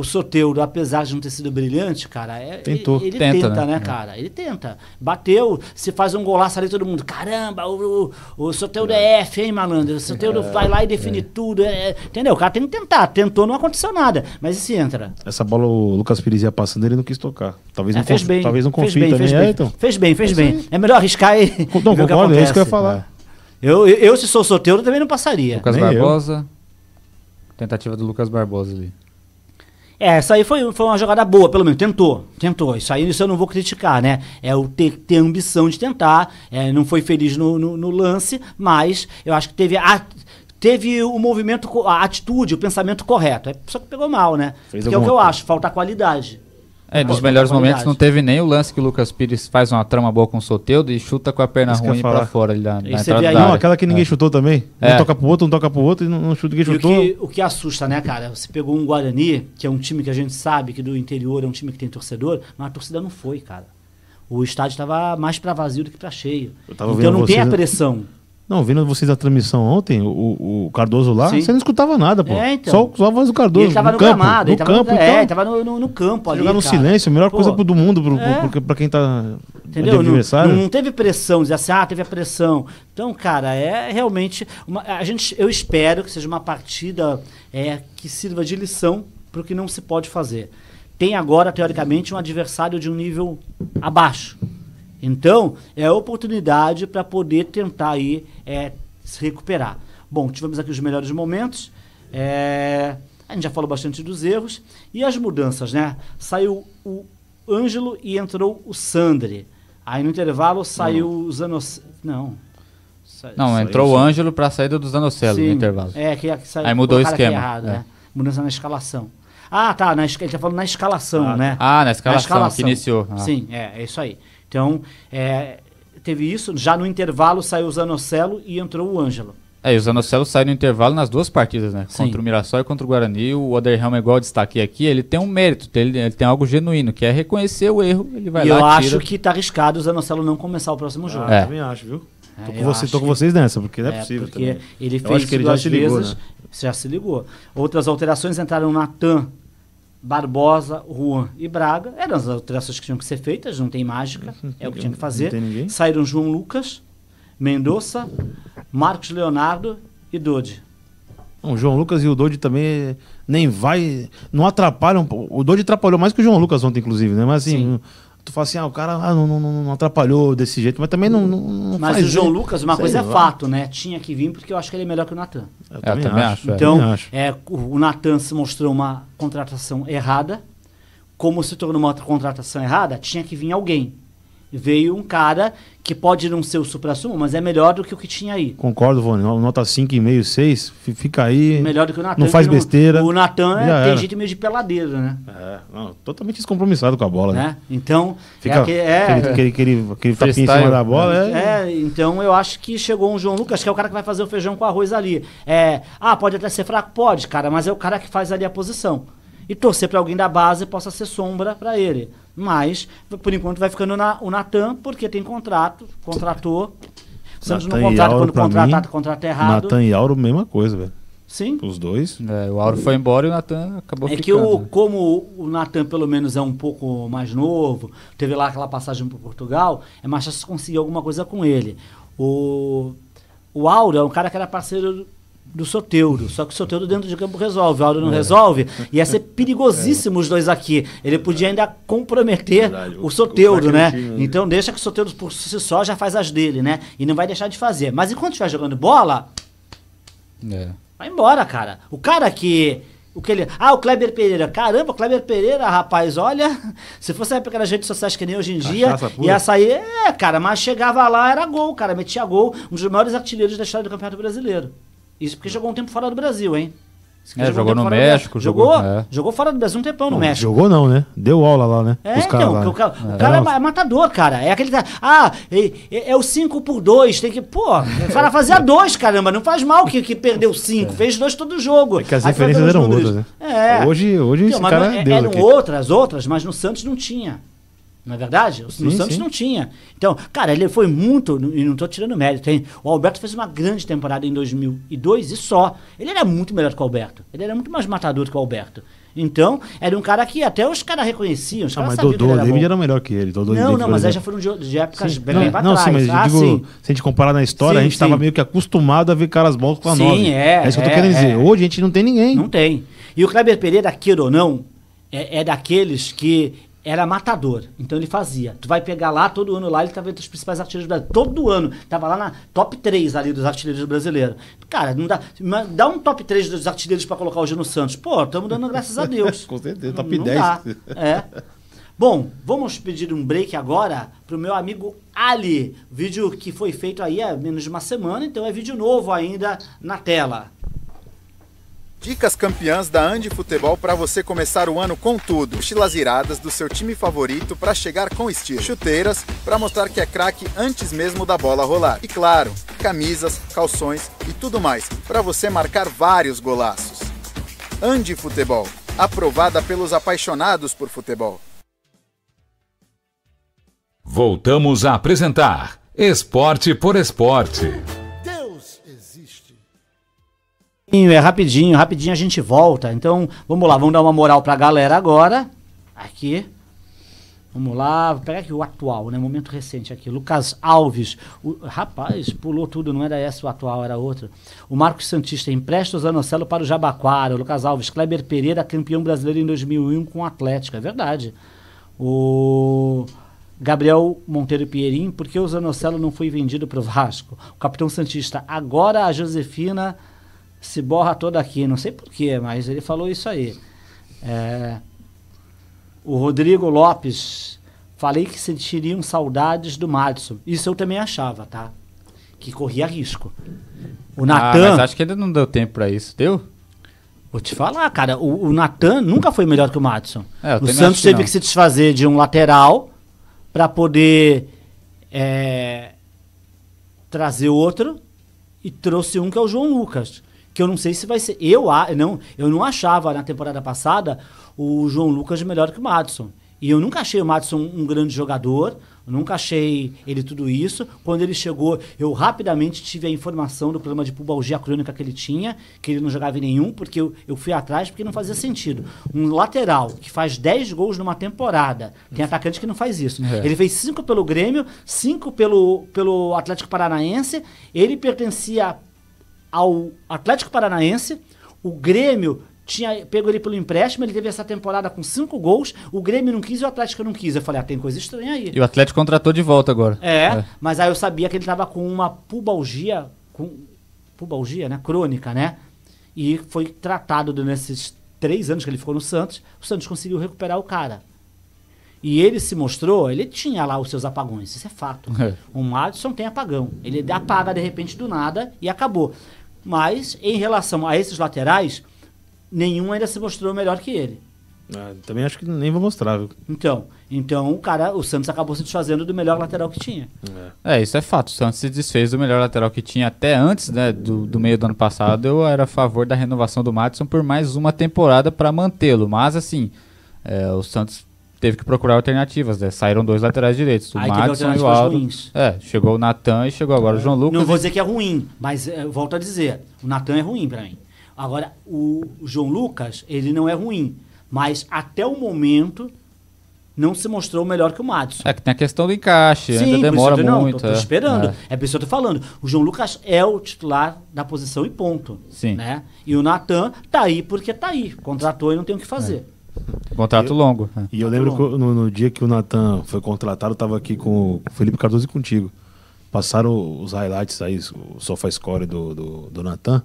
o Soteudo, apesar de não ter sido brilhante, cara, é, Tentou. ele, ele tenta, tenta né, né, é. cara? Ele tenta. Bateu, se faz um golaço ali, todo mundo, caramba, o, o, o Soteuro é. é F, hein, malandro? O Soteudo é. vai lá e define é. tudo. É, é. entendeu? O cara tem que tentar. Tentou, não aconteceu nada. Mas e se entra? Essa bola o Lucas Pires ia passando, ele não quis tocar. Talvez não, fez bem, talvez não confie bem, também. Fez bem, então. fez bem, fez bem. É melhor arriscar e Não, concordo, é isso que eu ia falar. Eu, eu, eu, se sou Soteudo, também não passaria. Lucas Nem Barbosa. Eu. Tentativa do Lucas Barbosa ali. É, essa aí foi, foi uma jogada boa, pelo menos. Tentou, tentou. Isso aí isso eu não vou criticar, né? É o ter, ter ambição de tentar. É, não foi feliz no, no, no, lance, mas eu acho que teve. A, teve o movimento, a atitude, o pensamento correto. É, só que pegou mal, né? Fez Porque é o que eu acho, falta qualidade. É, dos tá melhores momentos não teve nem o lance que o Lucas Pires faz uma trama boa com o Soteldo e chuta com a perna Isso ruim pra fora ali na, na entrada aí, Não, aquela que ninguém é. chutou também. É. Um toca pro outro, um toca pro outro e não, não chuta ninguém e chutou. O que, o que assusta, né, cara? Você pegou um Guarani, que é um time que a gente sabe que do interior é um time que tem torcedor, mas a torcida não foi, cara. O estádio estava mais para vazio do que para cheio. então não tem a pressão. Não, vendo vocês a transmissão ontem, o, o Cardoso lá, Sim. você não escutava nada, pô. É, então. só, só a voz do Cardoso. E ele tava no, no campo, gramado, no ele campo, tava, no, então. é, tava no, no, campo ali. Jogar no cara. silêncio, a melhor pô, coisa do mundo pro, é. pro, pra quem tá Entendeu? de adversário. Não, não, teve pressão, dizer assim, ah, teve a pressão. Então, cara, é realmente. Uma, a gente, eu espero que seja uma partida é, que sirva de lição pro que não se pode fazer. Tem agora, teoricamente, um adversário de um nível abaixo então, é a oportunidade para poder tentar aí é, se recuperar. Bom, tivemos aqui os melhores momentos. É, a gente já falou bastante dos erros. E as mudanças, né? Saiu o Ângelo e entrou o Sandri. Aí no intervalo saiu não. o Zanos... Não. Sa não, entrou o Ângelo para a saída do Zanocelo no intervalo. É, que, é que saiu, Aí mudou o é esquema. Errado, é. né? Mudança na escalação. Ah, tá. Na, ele está falando na escalação, ah, né? Tá. Ah, na escalação, na escalação. que iniciou. Ah. Sim, é, é isso aí. Então, é, teve isso. Já no intervalo saiu o Zanocelo e entrou o Ângelo. É, e o Zanocelo sai no intervalo nas duas partidas, né? Sim. Contra o Mirassol e contra o Guarani. O Oderhelm, é igual eu destaquei aqui, ele tem um mérito, ele, ele, tem algo genuíno, que é reconhecer o erro, ele vai e lá eu acho que tá arriscado o Zanocelo não começar o próximo ah, jogo. Ah, é. também acho, viu? Estou tô é, com, você, tô com vocês nessa, porque não é, é possível. Porque também. ele fez eu acho que ele já se ligou, vezes, né? já se ligou. Outras alterações entraram o Natan Barbosa, Juan e Braga. Eram as alterações que tinham que ser feitas, não tem mágica, uhum, é o que tinha que fazer. Saíram João Lucas, Mendonça, Marcos Leonardo e Dodi. O João Lucas e o Dodi também nem vai. Não atrapalham. O Dodi atrapalhou mais que o João Lucas ontem, inclusive, né? Mas assim, Sim tu fala assim, ah, o cara ah, não, não, não, atrapalhou desse jeito, mas também não. não, não mas faz o João Lucas, uma coisa é fato, né? Tinha que vir porque eu acho que ele é melhor que o Natan. Eu, é, eu, também acho. acho é. É. então, acho. É, o Natan se mostrou uma contratação errada. Como se tornou uma contratação errada, tinha que vir alguém. Veio um cara que pode não ser o supra-sumo, mas é melhor do que o que tinha aí. Concordo, Vone. Nota 5,5, 6, fica aí. Melhor do que o Natan. Não faz não, besteira. O Natan é, tem jeito meio de peladeira, né? É, não, totalmente descompromissado com a bola. Né? né? Então, é fica é, aquele, é, aquele, aquele, aquele tapinha em cima da bola. É, é. é, então eu acho que chegou um João Lucas, que é o cara que vai fazer o feijão com arroz ali. É, ah, pode até ser fraco? Pode, cara, mas é o cara que faz ali a posição. E torcer para alguém da base possa ser sombra para ele. Mas, por enquanto, vai ficando na, o Natan, porque tem contrato, contratou. Santos Nathan não contrata quando contrata errado. Natan e Auro, mesma coisa, velho. Sim. Os dois. É, o Auro foi embora e o Natan acabou é ficando. É que, o, né? como o Natan, pelo menos, é um pouco mais novo, teve lá aquela passagem para Portugal, é mais fácil conseguir alguma coisa com ele. O, o Auro é um cara que era parceiro do Soteudo. Só que o Soteudo dentro de campo resolve, o Aldo não é. resolve. E ia ser é. perigosíssimo é. os dois aqui. Ele podia ainda comprometer Verdade, o, o Soteudo, né? então deixa que o Soteudo por si só já faz as dele, né? E não vai deixar de fazer. Mas enquanto estiver jogando bola, é. vai embora, cara. O cara que o que ele. Ah, o Kleber Pereira. Caramba, o Kleber Pereira, rapaz, olha. Se fosse a época das redes sociais que nem hoje em dia, ia sair. É, cara, mas chegava lá, era gol, cara, metia gol. Um dos maiores artilheiros da história do Campeonato Brasileiro. Isso porque jogou um tempo fora do Brasil, hein? É, jogou, jogou no México, jogou, jogou, é. jogou fora do Brasil um tempão no não, México. Jogou não, né? Deu aula lá, né? É, cara então, lá, o cara, né? o é. cara é. é. matador, cara. É aquele cara, ah, é, o 5 por 2, tem que, pô, para fazer a 2, caramba, não faz mal que, que perdeu 5, fez 2 todo jogo. É que as referências eram outras, né? É. Hoje, hoje então, esse cara não, é é, deu Eram aqui. outras, outras, mas no Santos não tinha. Não é verdade? Sim, no Santos sim. não tinha. Então, cara, ele foi muito, e não estou tirando mérito, hein? O Alberto fez uma grande temporada em 2002 e só. Ele era muito melhor que o Alberto. Ele era muito mais matador que o Alberto. Então, era um cara que até os caras reconheciam. Os não, ah, mas Dodô, era David era melhor que ele. Dodô não, David, não, mas aí já foram de, de épocas sim. bem não, pra não, trás. Sim, mas ah, digo, sim. se a gente comparar na história, sim, a gente estava meio que acostumado a ver caras bons com a sim, nove. é. É isso que eu estou querendo é. dizer. É. Hoje a gente não tem ninguém. Não tem. E o Kleber Pereira, queira ou não, é, é daqueles que era matador. Então ele fazia. Tu vai pegar lá, todo ano lá, ele estava tá entre os principais artilheiros Brasil. Todo ano. Tava lá na top 3 ali dos artilheiros brasileiros. Cara, não dá. Dá um top 3 dos artilheiros para colocar o Gino Santos. Pô, estamos dando graças a Deus. Com certeza, top não 10. Dá. É. Bom, vamos pedir um break agora pro meu amigo Ali. Vídeo que foi feito aí há menos de uma semana, então é vídeo novo ainda na tela. Dicas campeãs da Andi Futebol para você começar o ano com tudo. Mochilas iradas do seu time favorito para chegar com estilo. Chuteiras para mostrar que é craque antes mesmo da bola rolar. E claro, camisas, calções e tudo mais para você marcar vários golaços. Andi Futebol, aprovada pelos apaixonados por futebol. Voltamos a apresentar Esporte por Esporte. É rapidinho, rapidinho a gente volta. Então, vamos lá, vamos dar uma moral pra galera agora. Aqui. Vamos lá, pegar aqui o atual, né? Momento recente aqui. Lucas Alves. O, rapaz, pulou tudo, não era essa o atual, era outra. O Marcos Santista empresta o Zanocelo para o Jabaquara. O Lucas Alves, Kleber Pereira, campeão brasileiro em 2001 com o Atlético. É verdade. O Gabriel Monteiro Pierim, por que o Zanocelo não foi vendido para o Vasco? O capitão Santista, agora a Josefina se borra toda aqui, não sei porquê, mas ele falou isso aí. É, o Rodrigo Lopes, falei que sentiriam saudades do Madison. Isso eu também achava, tá? Que corria risco. O ah, Natan. Ah, mas acho que ele não deu tempo para isso, deu? Vou te falar, cara. O, o Natan nunca foi melhor que o Madison. É, o Santos que teve não. que se desfazer de um lateral para poder é, trazer outro e trouxe um que é o João Lucas que eu não sei se vai ser. Eu não, eu não achava na temporada passada o João Lucas melhor que o Madison. E eu nunca achei o Madison um grande jogador, nunca achei ele tudo isso. Quando ele chegou, eu rapidamente tive a informação do problema de pubalgia crônica que ele tinha, que ele não jogava em nenhum, porque eu, eu fui atrás porque não fazia sentido. Um lateral que faz 10 gols numa temporada, tem atacante que não faz isso. É. Ele fez 5 pelo Grêmio, 5 pelo, pelo Atlético Paranaense, ele pertencia ao Atlético Paranaense. O Grêmio tinha pego ele pelo empréstimo, ele teve essa temporada com cinco gols, o Grêmio não quis e o Atlético não quis. Eu falei, ah, tem coisa estranha aí. E o Atlético contratou de volta agora. É, é. mas aí eu sabia que ele estava com uma pubalgia, com pubalgia, né, crônica, né, e foi tratado nesses três anos que ele ficou no Santos, o Santos conseguiu recuperar o cara. E ele se mostrou, ele tinha lá os seus apagões, isso é fato. É. O Madison tem apagão. Ele apaga de repente do nada e acabou. Mas, em relação a esses laterais, nenhum ainda se mostrou melhor que ele. Ah, também acho que nem vou mostrar, viu? Então, então o cara, o Santos acabou se desfazendo do melhor lateral que tinha. É. é, isso é fato. O Santos se desfez do melhor lateral que tinha até antes, né, do, do meio do ano passado. Eu era a favor da renovação do Madison por mais uma temporada para mantê-lo. Mas assim, é, o Santos teve que procurar alternativas, né? Saíram dois laterais direitos, o Aí Madison e o Aldo. É, chegou o Natan e chegou agora o João Lucas. Não vou dizer que é ruim, mas eh, eu volto a dizer, o Natan é ruim para mim. Agora, o João Lucas, ele não é ruim, mas até o momento não se mostrou melhor que o Madison. É que tem a questão do encaixe, Sim, ainda demora eu, não, muito. Tô, é. esperando. É. é por isso que eu tô falando. O João Lucas é o titular da posição e ponto. Sim. Né? E o Natan tá aí porque tá aí. Contratou e não tem o que fazer. É. Contrato eu, longo. É. E eu lembro que no, no, dia que o Natan foi contratado, eu tava aqui com o Felipe Cardoso e contigo. Passaram os highlights aí, o sofá score do, do, do Natan.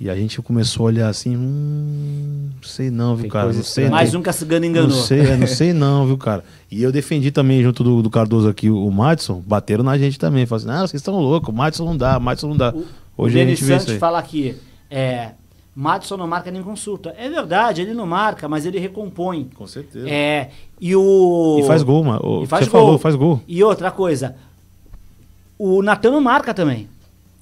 E a gente começou a olhar assim, hum, não sei não, viu, cara? Não sei, mais um que a cigana enganou. Não sei, é, não sei não, viu, cara? E eu defendi também, junto do, do Cardoso aqui, o, Madison, bateram na gente também. Falaram assim, ah, vocês estão loucos, o Madison não dá, o Madison não dá. Hoje o a gente vê isso aí. fala que é, Madison não marca nem consulta. É verdade, ele não marca, mas ele recompõe. Com certeza. É, e o... E faz gol, mano. Faz você gol. falou, faz gol. E outra coisa, o Natan não marca também.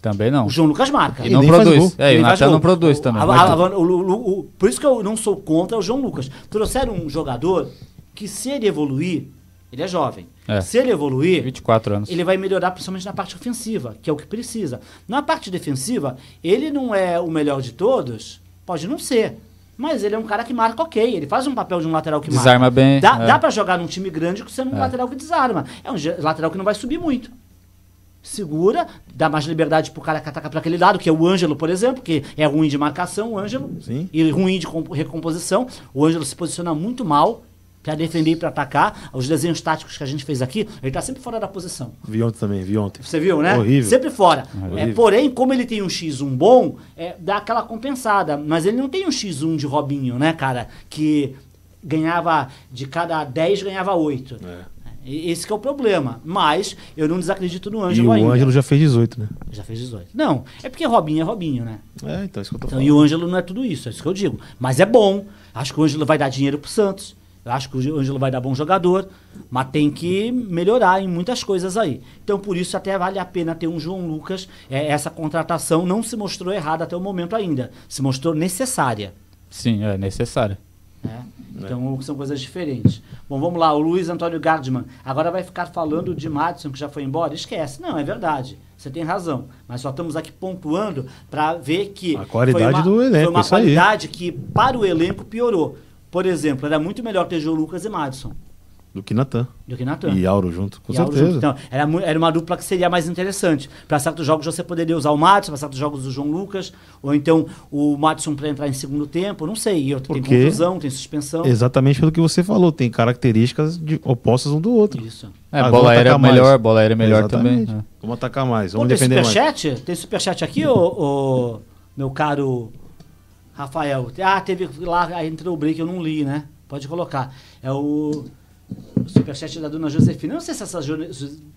Também não. O João Lucas marca. E, não produz. É, e o Natan não produz também. A, a, a, o, o, o, por isso que eu não sou contra o João Lucas. Trouxeram um jogador que se ele evoluir, ele é jovem. É. Se ele evoluir, 24 anos. ele vai melhorar principalmente na parte ofensiva, que é o que precisa. Na parte defensiva, ele não é o melhor de todos, pode não ser. Mas ele é um cara que marca ok, ele faz um papel de um lateral que desarma marca. bem. Dá, é. dá para jogar num time grande que sendo um é. lateral que desarma. É um lateral que não vai subir muito segura, dá mais liberdade pro cara que ataca para aquele lado, que é o Ângelo, por exemplo, que é ruim de marcação, o Ângelo, Sim. e ruim de recomposição. O Ângelo se posiciona muito mal para defender e para atacar. Os desenhos táticos que a gente fez aqui, ele está sempre fora da posição. Vi ontem também, vi ontem. Você viu, né? Horrível. Sempre fora. É, Horrível. É, porém, como ele tem um X1 bom, é, dá aquela compensada. Mas ele não tem um X1 de Robinho, né, cara? Que ganhava, de cada 10, ganhava 8. É. é esse é o problema. Mas eu não desacredito no Ângelo ainda. E o Ângelo já fez 18, né? Já fez 18. Não, é porque Robinho é Robinho, né? É, então, é isso que eu tô então, falando. E o Ângelo não é tudo isso, é isso que eu digo. Mas é bom. Acho que o Ângelo vai dar dinheiro pro Santos. Eu acho que o Ângelo vai dar bom jogador, mas tem que melhorar em muitas coisas aí. Então, por isso, até vale a pena ter um João Lucas. É, essa contratação não se mostrou errada até o momento ainda. Se mostrou necessária. Sim, é necessária. É. Então, são coisas diferentes. Bom, vamos lá. O Luiz Antônio Gardman agora vai ficar falando de Madison, que já foi embora? Esquece. Não, é verdade. Você tem razão. Mas só estamos aqui pontuando para ver que. A qualidade uma, do elenco. Foi uma qualidade aí. que, para o elenco, piorou. Por exemplo, era muito melhor ter João Lucas e Madison. Do que Natan. Do que Natan. E Auro junto, com e certeza. Junto. Então, era, era uma dupla que seria mais interessante. Para certos jogos você poderia usar o Madison, para certos jogos o João Lucas, ou então o Madison para entrar em segundo tempo, não sei. E outro Porque tem confusão, tem suspensão. Exatamente pelo que você falou, tem características de, opostas um do outro. Isso. É, é bola aérea melhor, bola era melhor Exatamente. também. É. Vamos atacar mais, vamos Pô, tem defender tem superchat? mais. Tem superchat aqui, ô, ô, meu caro Rafael. Ah, teve lá, entrou o break, eu não li, né? Pode colocar. É o superchat da dona Josefina. Eu não sei se essa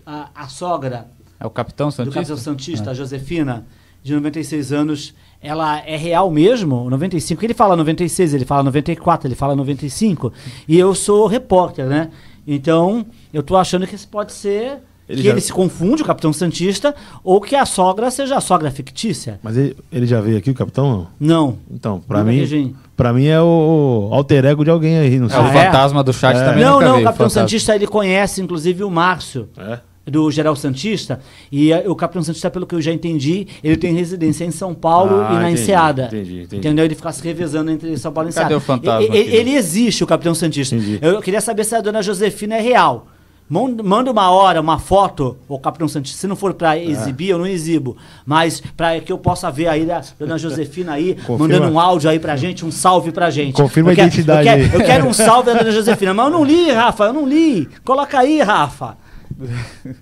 a, a sogra. É o Capitão Santista? Do Capitão Santista, é. a Josefina, de 96 anos. Ela é real mesmo? 95? Ele fala 96, ele fala 94, ele fala 95. E eu sou repórter, né? Então, eu tô achando que isso pode ser ele que já... ele se confunde, o Capitão Santista, ou que a sogra seja a sogra fictícia. Mas ele, ele já veio aqui, o Capitão? Não. Então, para é mim, para mim é o, alter ego de alguém aí, não é sei. É o fantasma do chat é. também. Não, não, veio, o Capitão fantasma. Santista ele conhece, inclusive, o Márcio. É do Geral Santista, e eh, o Capitão Santista, pelo que eu já entendi, ele tem residência em São Paulo ah, e na entendi, Enseada. Entendi, entendi. Entendeu? Ele fica se revezando entre São Paulo e Enseada. Cadê o fantasma? Ele, ele existe, o Capitão Santista. Entendi. Eu queria saber se a dona Josefina é real. Manda uma hora, uma foto, o Capitão Santos, se não for para é. exibir, é. eu não exibo. Mas para que eu possa ver aí a dona Josefina aí, Confirma. mandando um áudio aí pra gente, um salve pra gente. Confirma eu a quero, identidade. Eu quero, eu quero, um salve da dona Josefina, mas eu não li, Rafa, eu não li. Coloca aí, Rafa.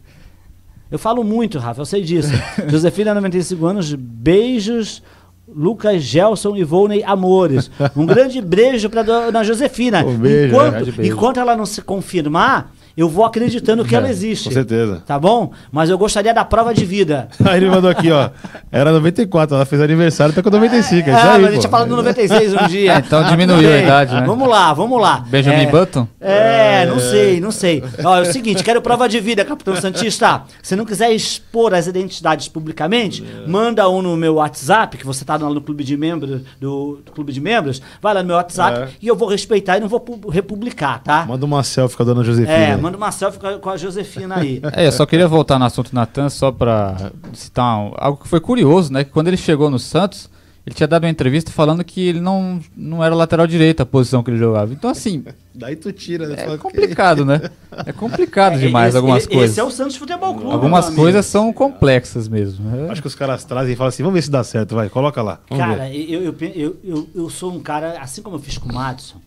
Eu falo muito, Rafa, eu sei disso. Josefina, 95 anos, beijos. Lucas Gelson e Volney Amores. Um grande beijo para dona Josefina. Um beijo, enquanto, é beijo. enquanto ela não se confirmar, eu vou acreditando que é, ela existe. Com certeza. Tá bom? Mas eu gostaria da prova de vida. aí ele mandou aqui, ó. Era 94, ela fez aniversário, tá com 95. É, é, a gente tinha tá falado do 96 um dia. É, então diminuiu a idade, né? Vamos lá, vamos lá. Benjamin é, Button? É, é, não sei, não sei. Ó, é o seguinte, quero prova de vida, Capitão Santista. Se não quiser expor as identidades publicamente, é. manda um no meu WhatsApp, que você tá lá no clube de membros, do, do, clube de membros, vai lá no meu WhatsApp e eu vou respeitar e não vou republicar, tá? Manda uma selfie com a dona Josefina. É, manda Manda uma selfie com a Josefina aí. É, eu só queria voltar no assunto Natan, só para citar um, algo que foi curioso, né? Que quando ele chegou no Santos, ele tinha dado uma entrevista falando que ele não, não era lateral direito a posição que ele jogava. Então, assim. Daí tu tira, né? É complicado, né? É complicado é, demais esse, é, algumas esse coisas. Esse é o Santos Futebol Clube. Algumas coisas são complexas mesmo. É. Acho que os caras trazem e falam assim: vamos ver se dá certo, vai, coloca lá. Vamos cara, eu eu, eu, eu, eu sou um cara, assim como eu fiz com o Madison,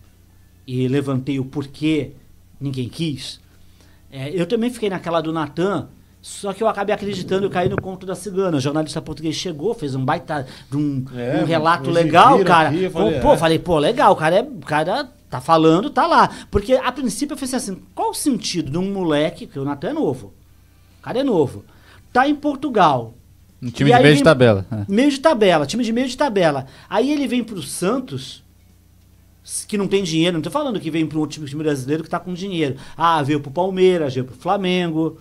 e levantei o porquê ninguém quis. É, eu também fiquei naquela do Natan, só que eu acabei acreditando, e caí no conto da cigana. O jornalista português chegou, fez um baita um, é, um relato legal, cara. Aqui, falei, pô, é. falei, pô, legal, o cara, é, cara tá falando, tá lá. Porque a princípio eu pensei assim, qual o sentido de um moleque, que o Natan é novo, o cara é novo, tá em Portugal. Um time e de meio de tabela. É. Meio de tabela, time de meio de tabela. Aí ele vem pro Santos que não tem dinheiro, não estou falando que vem para um time brasileiro que está com dinheiro. Ah, veio para o Palmeiras, veio para o Flamengo,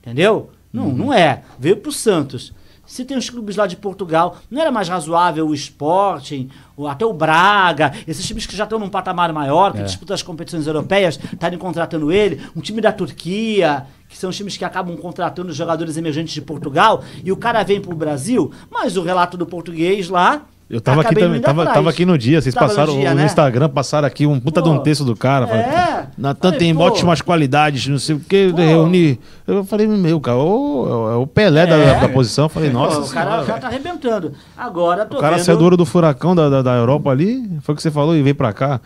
entendeu? Não, uhum. não é. Veio para o Santos. Se tem os clubes lá de Portugal, não era mais razoável o Sporting, ou até o Braga, esses times que já estão num patamar maior, que é. disputam as competições europeias, estarem contratando ele, um time da Turquia, que são os times que acabam contratando jogadores emergentes de Portugal, e o cara vem para o Brasil, mas o relato do português lá eu tava Acabei aqui também, tava, tava, aqui no dia, vocês tava passaram no, dia, no né? Instagram, passaram aqui um puta pô, de um texto do cara. Falando, é. Natan tem pô. ótimas qualidades, não sei o que, reuni Eu falei, meu, cara, é o Pelé é. da, da, posição. Eu falei, pô, nossa. o cara, já tá arrebentando. Agora, tô O cara vendo... saiu do ouro do furacão da, da, da, Europa ali, foi o que você falou, e veio pra cá.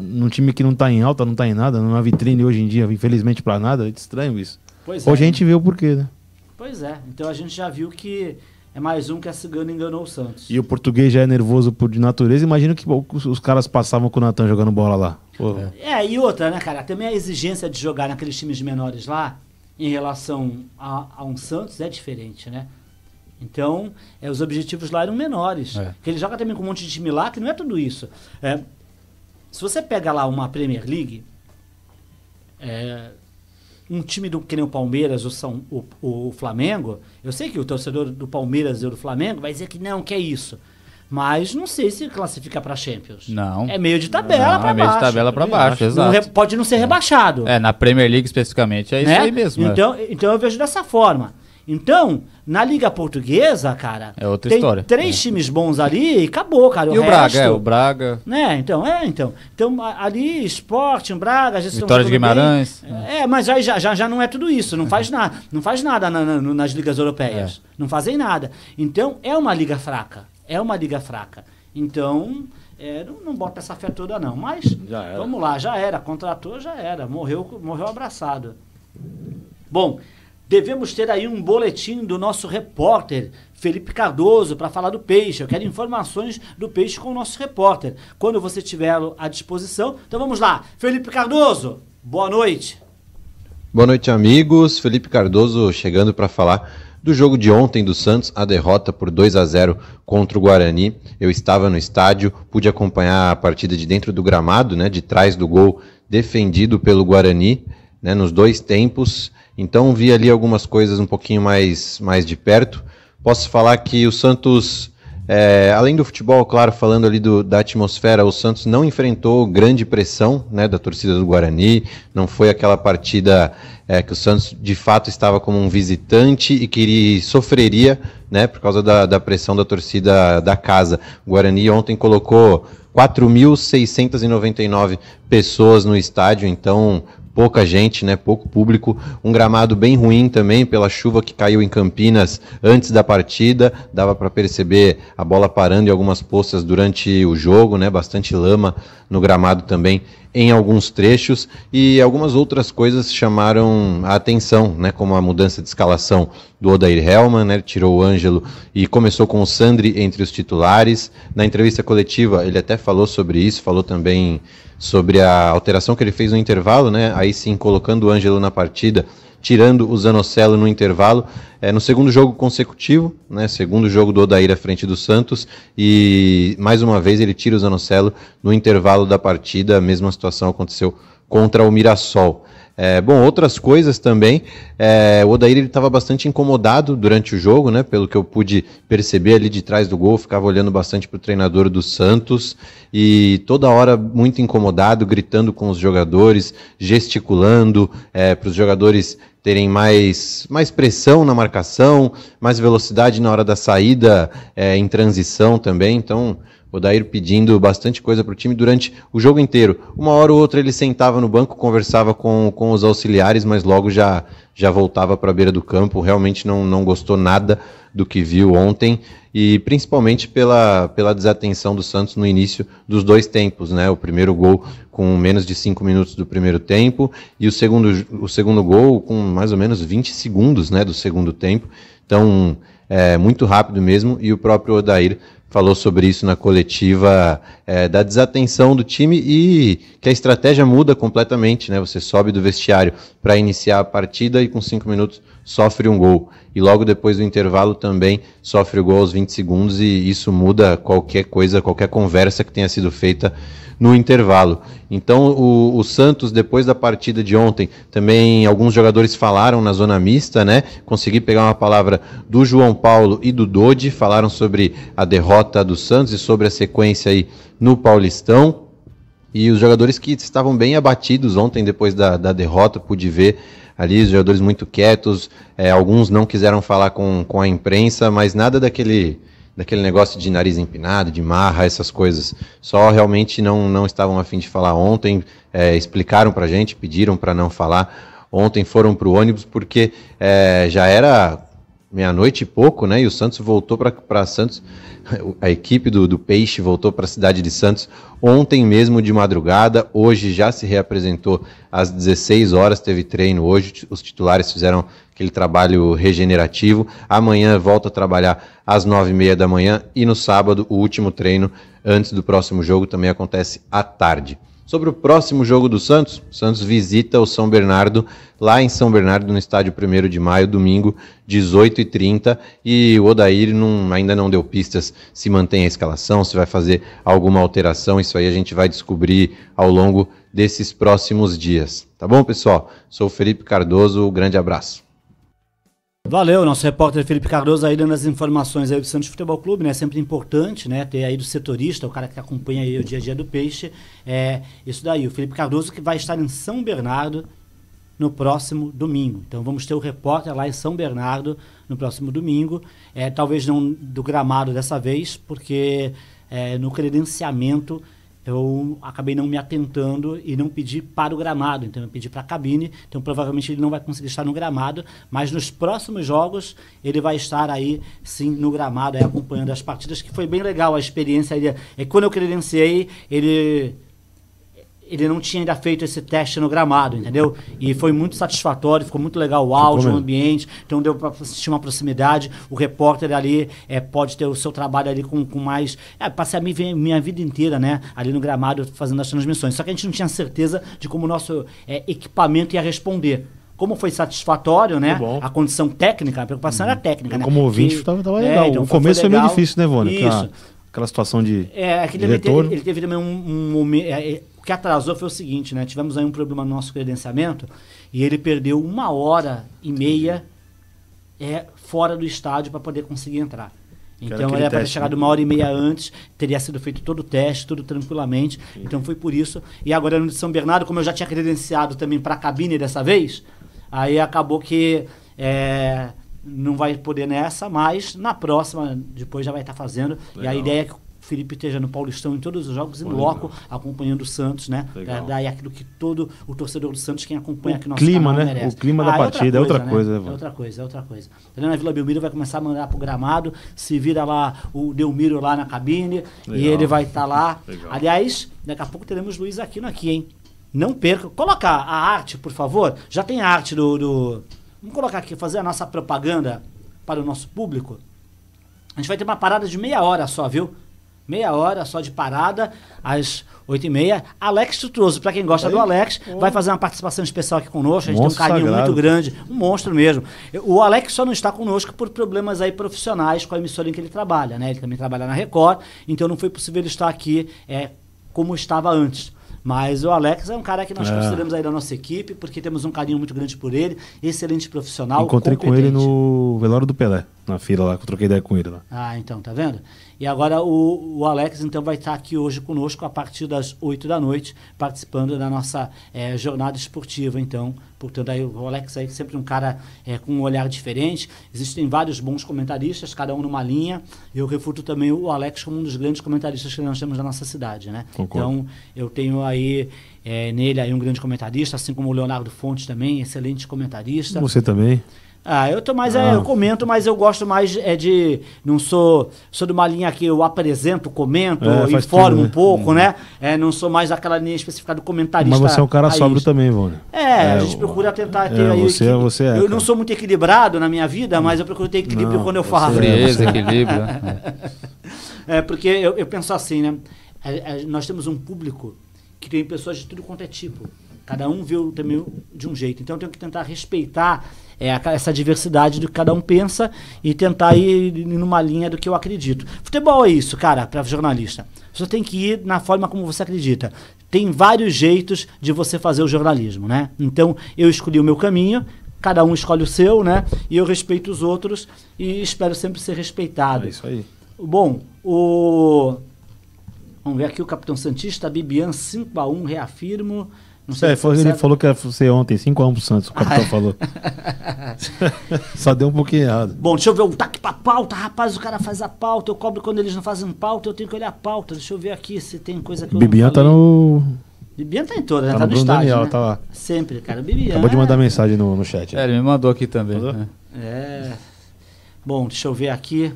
Num time que não tá em alta, não tá em nada, numa vitrine hoje em dia, infelizmente pra nada. É estranho isso. Pois hoje é. a gente vê o porquê, né? Pois é. Então a gente já viu que é mais um que a cigana enganou o Santos. E o português já é nervoso por de natureza. Imagina que os caras passavam com o Natan jogando bola lá. É, e outra, né, cara? Também a exigência de jogar naqueles times menores lá, em relação a, a um Santos, é diferente, né? Então, é, os objetivos lá eram menores. É. ele joga também com um monte de time lá, que não é tudo isso. É, se você pega lá uma Premier League, é, um time do, que nem o Palmeiras ou São, o, o Flamengo, eu sei que o torcedor do Palmeiras ou do Flamengo vai dizer que não, que é isso. Mas não sei se classifica para Champions. Não. É meio de tabela para baixo. É meio de tabela para baixo, exato. Não, pode não ser é. rebaixado. É, na Premier League especificamente, é né? isso aí mesmo. É. Então, é. então eu vejo dessa forma. Então, na Liga Portuguesa, cara, é outra tem história. três é. times bons ali e acabou, cara. O e o, Braga, é, o Braga. Né, então, é, então. Então, ali, esporte, um Braga, gestão. Vitória de tá Guimarães. É, é, mas aí já, já, já não é tudo isso. Não é. faz nada. Não faz nada na, na, nas ligas europeias. É. Não fazem nada. Então, é uma liga fraca. É uma liga fraca. Então. É, não, não, bota essa fé toda não, mas vamos lá, já era, contratou, já era, morreu, morreu abraçado. Bom, Devemos ter aí um boletim do nosso repórter Felipe Cardoso para falar do peixe. Eu quero informações do peixe com o nosso repórter. Quando você tiver à disposição. Então vamos lá. Felipe Cardoso, boa noite. Boa noite, amigos. Felipe Cardoso chegando para falar do jogo de ontem do Santos, a derrota por 2 a 0 contra o Guarani. Eu estava no estádio, pude acompanhar a partida de dentro do gramado, né, de trás do gol defendido pelo Guarani, né, nos dois tempos. Então vi ali algumas coisas um pouquinho mais, mais de perto. Posso falar que o Santos, é, além do futebol, claro, falando ali do, da atmosfera, o Santos não enfrentou grande pressão né, da torcida do Guarani. Não foi aquela partida é, que o Santos de fato estava como um visitante e que ele sofreria né, por causa da, da pressão da torcida da casa. O Guarani ontem colocou 4.699 pessoas no estádio, então pouca gente, né? Pouco público, um gramado bem ruim também pela chuva que caiu em Campinas antes da partida, dava para perceber a bola parando em algumas poças durante o jogo, né? Bastante lama no gramado também em alguns trechos e algumas outras coisas chamaram a atenção, né, como a mudança de escalação do Odair Hellman, né, tirou o Ângelo e começou com o Sandri entre os titulares. Na entrevista coletiva ele até falou sobre isso, falou também sobre a alteração que ele fez no intervalo, né? Aí sim, colocando o Ângelo na partida, tirando o Zanocelo no intervalo é, no segundo jogo consecutivo, né, segundo jogo do Odair à frente do Santos, e mais uma vez ele tira o Zanocelo no intervalo da partida, a mesma situação aconteceu contra o Mirassol. É, bom, outras coisas também. É, o Odair estava bastante incomodado durante o jogo, né? Pelo que eu pude perceber ali de trás do gol, ficava olhando bastante para o treinador do Santos e toda hora muito incomodado, gritando com os jogadores, gesticulando é, para os jogadores terem mais, mais pressão na marcação, mais velocidade na hora da saída, é, em transição também. Então, o Dair pedindo bastante coisa para o time durante o jogo inteiro. Uma hora ou outra ele sentava no banco, conversava com, com os auxiliares, mas logo já já voltava para a beira do campo, realmente não, não gostou nada do que viu ontem e principalmente pela, pela desatenção do Santos no início dos dois tempos, né? O primeiro gol com menos de 5 minutos do primeiro tempo e o segundo, o segundo gol com mais ou menos 20 segundos, né, do segundo tempo. Então, é muito rápido mesmo e o próprio Odair falou sobre isso na coletiva é, da desatenção do time e que a estratégia muda completamente, né? Você sobe do vestiário para iniciar a partida e com cinco minutos sofre um gol e logo depois do intervalo também sofre o gol aos 20 segundos e isso muda qualquer coisa, qualquer conversa que tenha sido feita no intervalo. Então, o, o, Santos, depois da partida de ontem, também alguns jogadores falaram na zona mista, né? Consegui pegar uma palavra do João Paulo e do Dodi, falaram sobre a derrota do Santos e sobre a sequência aí no Paulistão. E os jogadores que estavam bem abatidos ontem, depois da, da derrota, pude ver ali, os jogadores muito quietos, é, alguns não quiseram falar com, com a imprensa, mas nada daquele daquele negócio de nariz empinado, de marra, essas coisas. Só realmente não, não estavam afim de falar ontem, é, explicaram para gente, pediram para não falar. Ontem foram para o ônibus porque é, já era meia-noite e pouco, né? E o Santos voltou para Santos, a equipe do, do Peixe voltou para a cidade de Santos ontem mesmo de madrugada. Hoje já se reapresentou às 16 horas, teve treino hoje. Os titulares fizeram aquele trabalho regenerativo. Amanhã volta a trabalhar às nove e meia da manhã e no sábado o último treino antes do próximo jogo também acontece à tarde. Sobre o próximo jogo do Santos, o Santos visita o São Bernardo lá em São Bernardo no estádio 1 de maio, domingo, 18h30. E o Odair não, ainda não deu pistas se mantém a escalação, se vai fazer alguma alteração. Isso aí a gente vai descobrir ao longo desses próximos dias. Tá bom, pessoal? Sou o Felipe Cardoso, um grande abraço. Valeu, nosso repórter Felipe Cardoso aí dando as informações aí do Santos Futebol Clube, né? Sempre importante, né? Ter aí do setorista, o cara que acompanha aí o dia a dia do peixe. É isso daí, o Felipe Cardoso que vai estar em São Bernardo no próximo domingo. Então vamos ter o repórter lá em São Bernardo no próximo domingo. É, talvez não do gramado dessa vez, porque é, no credenciamento então, acabei não me atentando e não pedi para o gramado. Então, eu pedi para a cabine. Então, provavelmente ele não vai conseguir estar no gramado. Mas nos próximos jogos, ele vai estar aí, sim, no gramado, aí, acompanhando as partidas, que foi bem legal a experiência. Ele, é, quando eu credenciei, ele ele não tinha ainda feito esse teste no gramado, entendeu? E foi muito satisfatório, ficou muito legal o áudio, o ambiente, então deu para sentir uma proximidade. O repórter ali é, pode ter o seu trabalho ali com, com mais. É, passei a minha, minha vida inteira, né? Ali no gramado fazendo as transmissões. Só que a gente não tinha certeza de como o nosso é, equipamento ia responder como foi satisfatório, né? A condição técnica, a preocupação era uhum. técnica, então, né? Como ouvinte, estava é, legal. É, então, o começo foi, é foi meio difícil, né, Vônia? Isso. Aquela, aquela situação de. É, aquele é ele, ele, teve também um, um, é, que atrasou foi o seguinte, né? Tivemos aí um problema no nosso credenciamento e ele perdeu uma hora e meia é, fora do estádio para poder conseguir entrar. Então era para ter chegado né? uma hora e meia antes, teria sido feito todo o teste, tudo tranquilamente. Sim. Então foi por isso. E agora no de São Bernardo, como eu já tinha credenciado também para a cabine dessa vez, aí acabou que é, não vai poder nessa, mas na próxima, depois já vai estar tá fazendo. Legal. E a ideia é que Felipe esteja no Paulistão em todos os jogos, em loco, é. acompanhando o Santos, né? Legal. Daí aquilo que todo o torcedor do Santos, quem acompanha o aqui nosso clima, né? Merece. O clima ah, da é partida é né? é outra coisa, é outra coisa, né? É outra coisa, é outra coisa. na Vila Belmiro vai começar a mandar pro gramado, se vira lá o Delmiro lá na cabine, Legal. e ele vai estar tá lá. Legal. Aliás, daqui a pouco teremos Luiz Aquino aqui, hein? Não perca. Coloca a arte, por favor. Já tem a arte do, do... Vamos colocar aqui, fazer a nossa propaganda para o nosso público. A gente vai ter uma parada de meia hora só, viu? meia hora só de parada, às 8h30. Alex Tutroso, para quem gosta do Alex, oh. vai fazer uma participação especial aqui conosco. A gente monstro tem um carinho sagrado. muito grande, um monstro mesmo. O Alex só não está conosco por problemas aí profissionais com a emissora em que ele trabalha, né? Ele também trabalha na Record, então não foi possível ele estar aqui é, como estava antes. Mas o Alex é um cara que nós é. consideramos aí da nossa equipe, porque temos um carinho muito grande por ele, excelente profissional. Encontrei competente. com ele no velório do Pelé, na fila lá, que eu troquei ideia com ele lá. Ah, então, tá vendo? E agora o, o Alex, então, vai estar aqui hoje conosco a partir das 8 da noite, participando da nossa é, jornada esportiva, então. Portanto, aí o Alex aí sempre um cara é, com um olhar diferente. Existem vários bons comentaristas, cada um numa linha. e Eu refuto também o Alex como um dos grandes comentaristas que nós temos na nossa cidade, né? Concordo. Então, eu tenho aí é, nele aí um grande comentarista, assim como o Leonardo Fontes também, excelente comentarista. Você também. Ah, eu tô mais, é, ah. é, eu comento, mas eu gosto mais é de. Não sou. Sou de uma linha que eu apresento, comento, é, informo tudo, né? um pouco, hum. né? É, não sou mais daquela linha específica do comentarista. Mas você é um cara sóbrio também, Vônia. É, a é, gente o, procura tentar é, ter aí. Você, equil... você Eu não sou muito equilibrado na minha vida, hum. mas eu procuro ter equilíbrio não, quando eu falo. Frieza, equilíbrio. Né? é, porque eu, eu penso assim, né? nós temos um público que tem pessoas de tudo quanto é tipo. Cada um vê também de um jeito. Então eu tenho que tentar respeitar é essa diversidade do que cada um pensa e tentar ir numa linha do que eu acredito. Futebol é isso, cara, para jornalista. Você tem que ir na forma como você acredita. Tem vários jeitos de você fazer o jornalismo, né? Então, eu escolhi o meu caminho, cada um escolhe o seu, né? E eu respeito os outros e espero sempre ser respeitado. É isso aí. Bom, o Vamos ver aqui o Capitão Santista, Bibian 5 a 1 reafirmo. Não sei, é, se ele sabe. falou que ia ser ontem, 5 anos pro Santos, o capitão ah, é? falou. Só deu um pouquinho errado. Bom, deixa eu ver o taque tá pra pauta. Rapaz, o cara faz a pauta, eu cobro quando eles não fazem pauta, eu tenho que olhar a pauta. Deixa eu ver aqui se tem coisa que eu Bibian tá no. Bibian tá em toda, né? Tá, tá no, no Bruno Daniel, né? tá lá. Sempre, cara. Bibian. Acabou de mandar mensagem no, no chat. É, ele me mandou aqui também. Né? É. Bom, deixa eu ver aqui.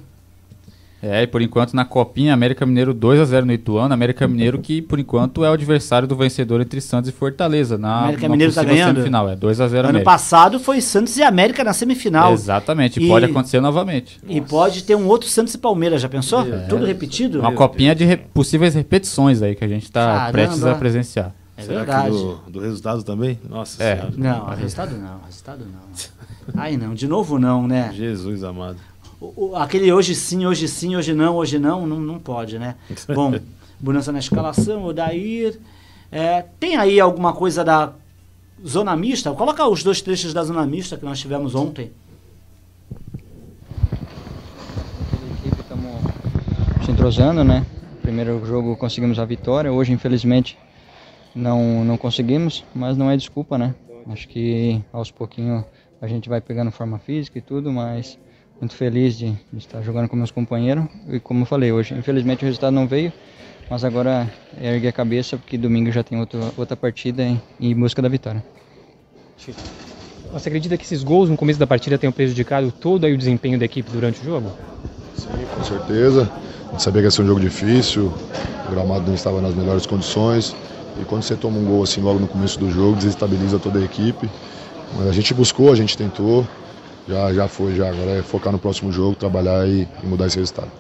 É, e por enquanto na Copinha, América Mineiro 2 a 0 no Ituano. América Mineiro que, por enquanto, é o adversário do vencedor entre Santos e Fortaleza. Na, América na Mineiro tá ganhando? Semifinal, é 2 a 0 Ano América. passado foi Santos e América na semifinal. Exatamente, e, pode acontecer novamente. E Nossa. pode ter um outro Santos e Palmeiras, já pensou? É, Tudo repetido? Uma Copinha de re possíveis repetições aí que a gente está prestes a presenciar. É Será verdade. Do, do, resultado também? Nossa é. Senhora. Não, resultado não, resultado não. Ai não, de novo não, né? Jesus amado o, aquele hoje sim, hoje sim, hoje não, hoje não, não, não pode, né? Bom, Bonança na escalação, o É, tem aí alguma coisa da zona mista? Coloca os dois trechos da zona mista que nós tivemos ontem. Estamos se entrosando, né? Primeiro jogo conseguimos a vitória, hoje infelizmente não, não conseguimos, mas não é desculpa, né? Acho que aos pouquinhos a gente vai pegando forma física e tudo, mas muito feliz de, estar jogando com meus companheiros. E como eu falei hoje, infelizmente o resultado não veio, mas agora é ergue a cabeça porque domingo já tem outro, outra partida em, em busca da vitória. Você acredita que esses gols no começo da partida tenham prejudicado todo o desempenho da equipe durante o jogo? Sim, com certeza. A gente sabia que ia ser um jogo difícil, o gramado não estava nas melhores condições. E quando você toma um gol assim logo no começo do jogo, desestabiliza toda a equipe. Mas a gente buscou, a gente tentou, já, já foi, já. Agora é focar no próximo jogo, trabalhar e, e mudar esse resultado.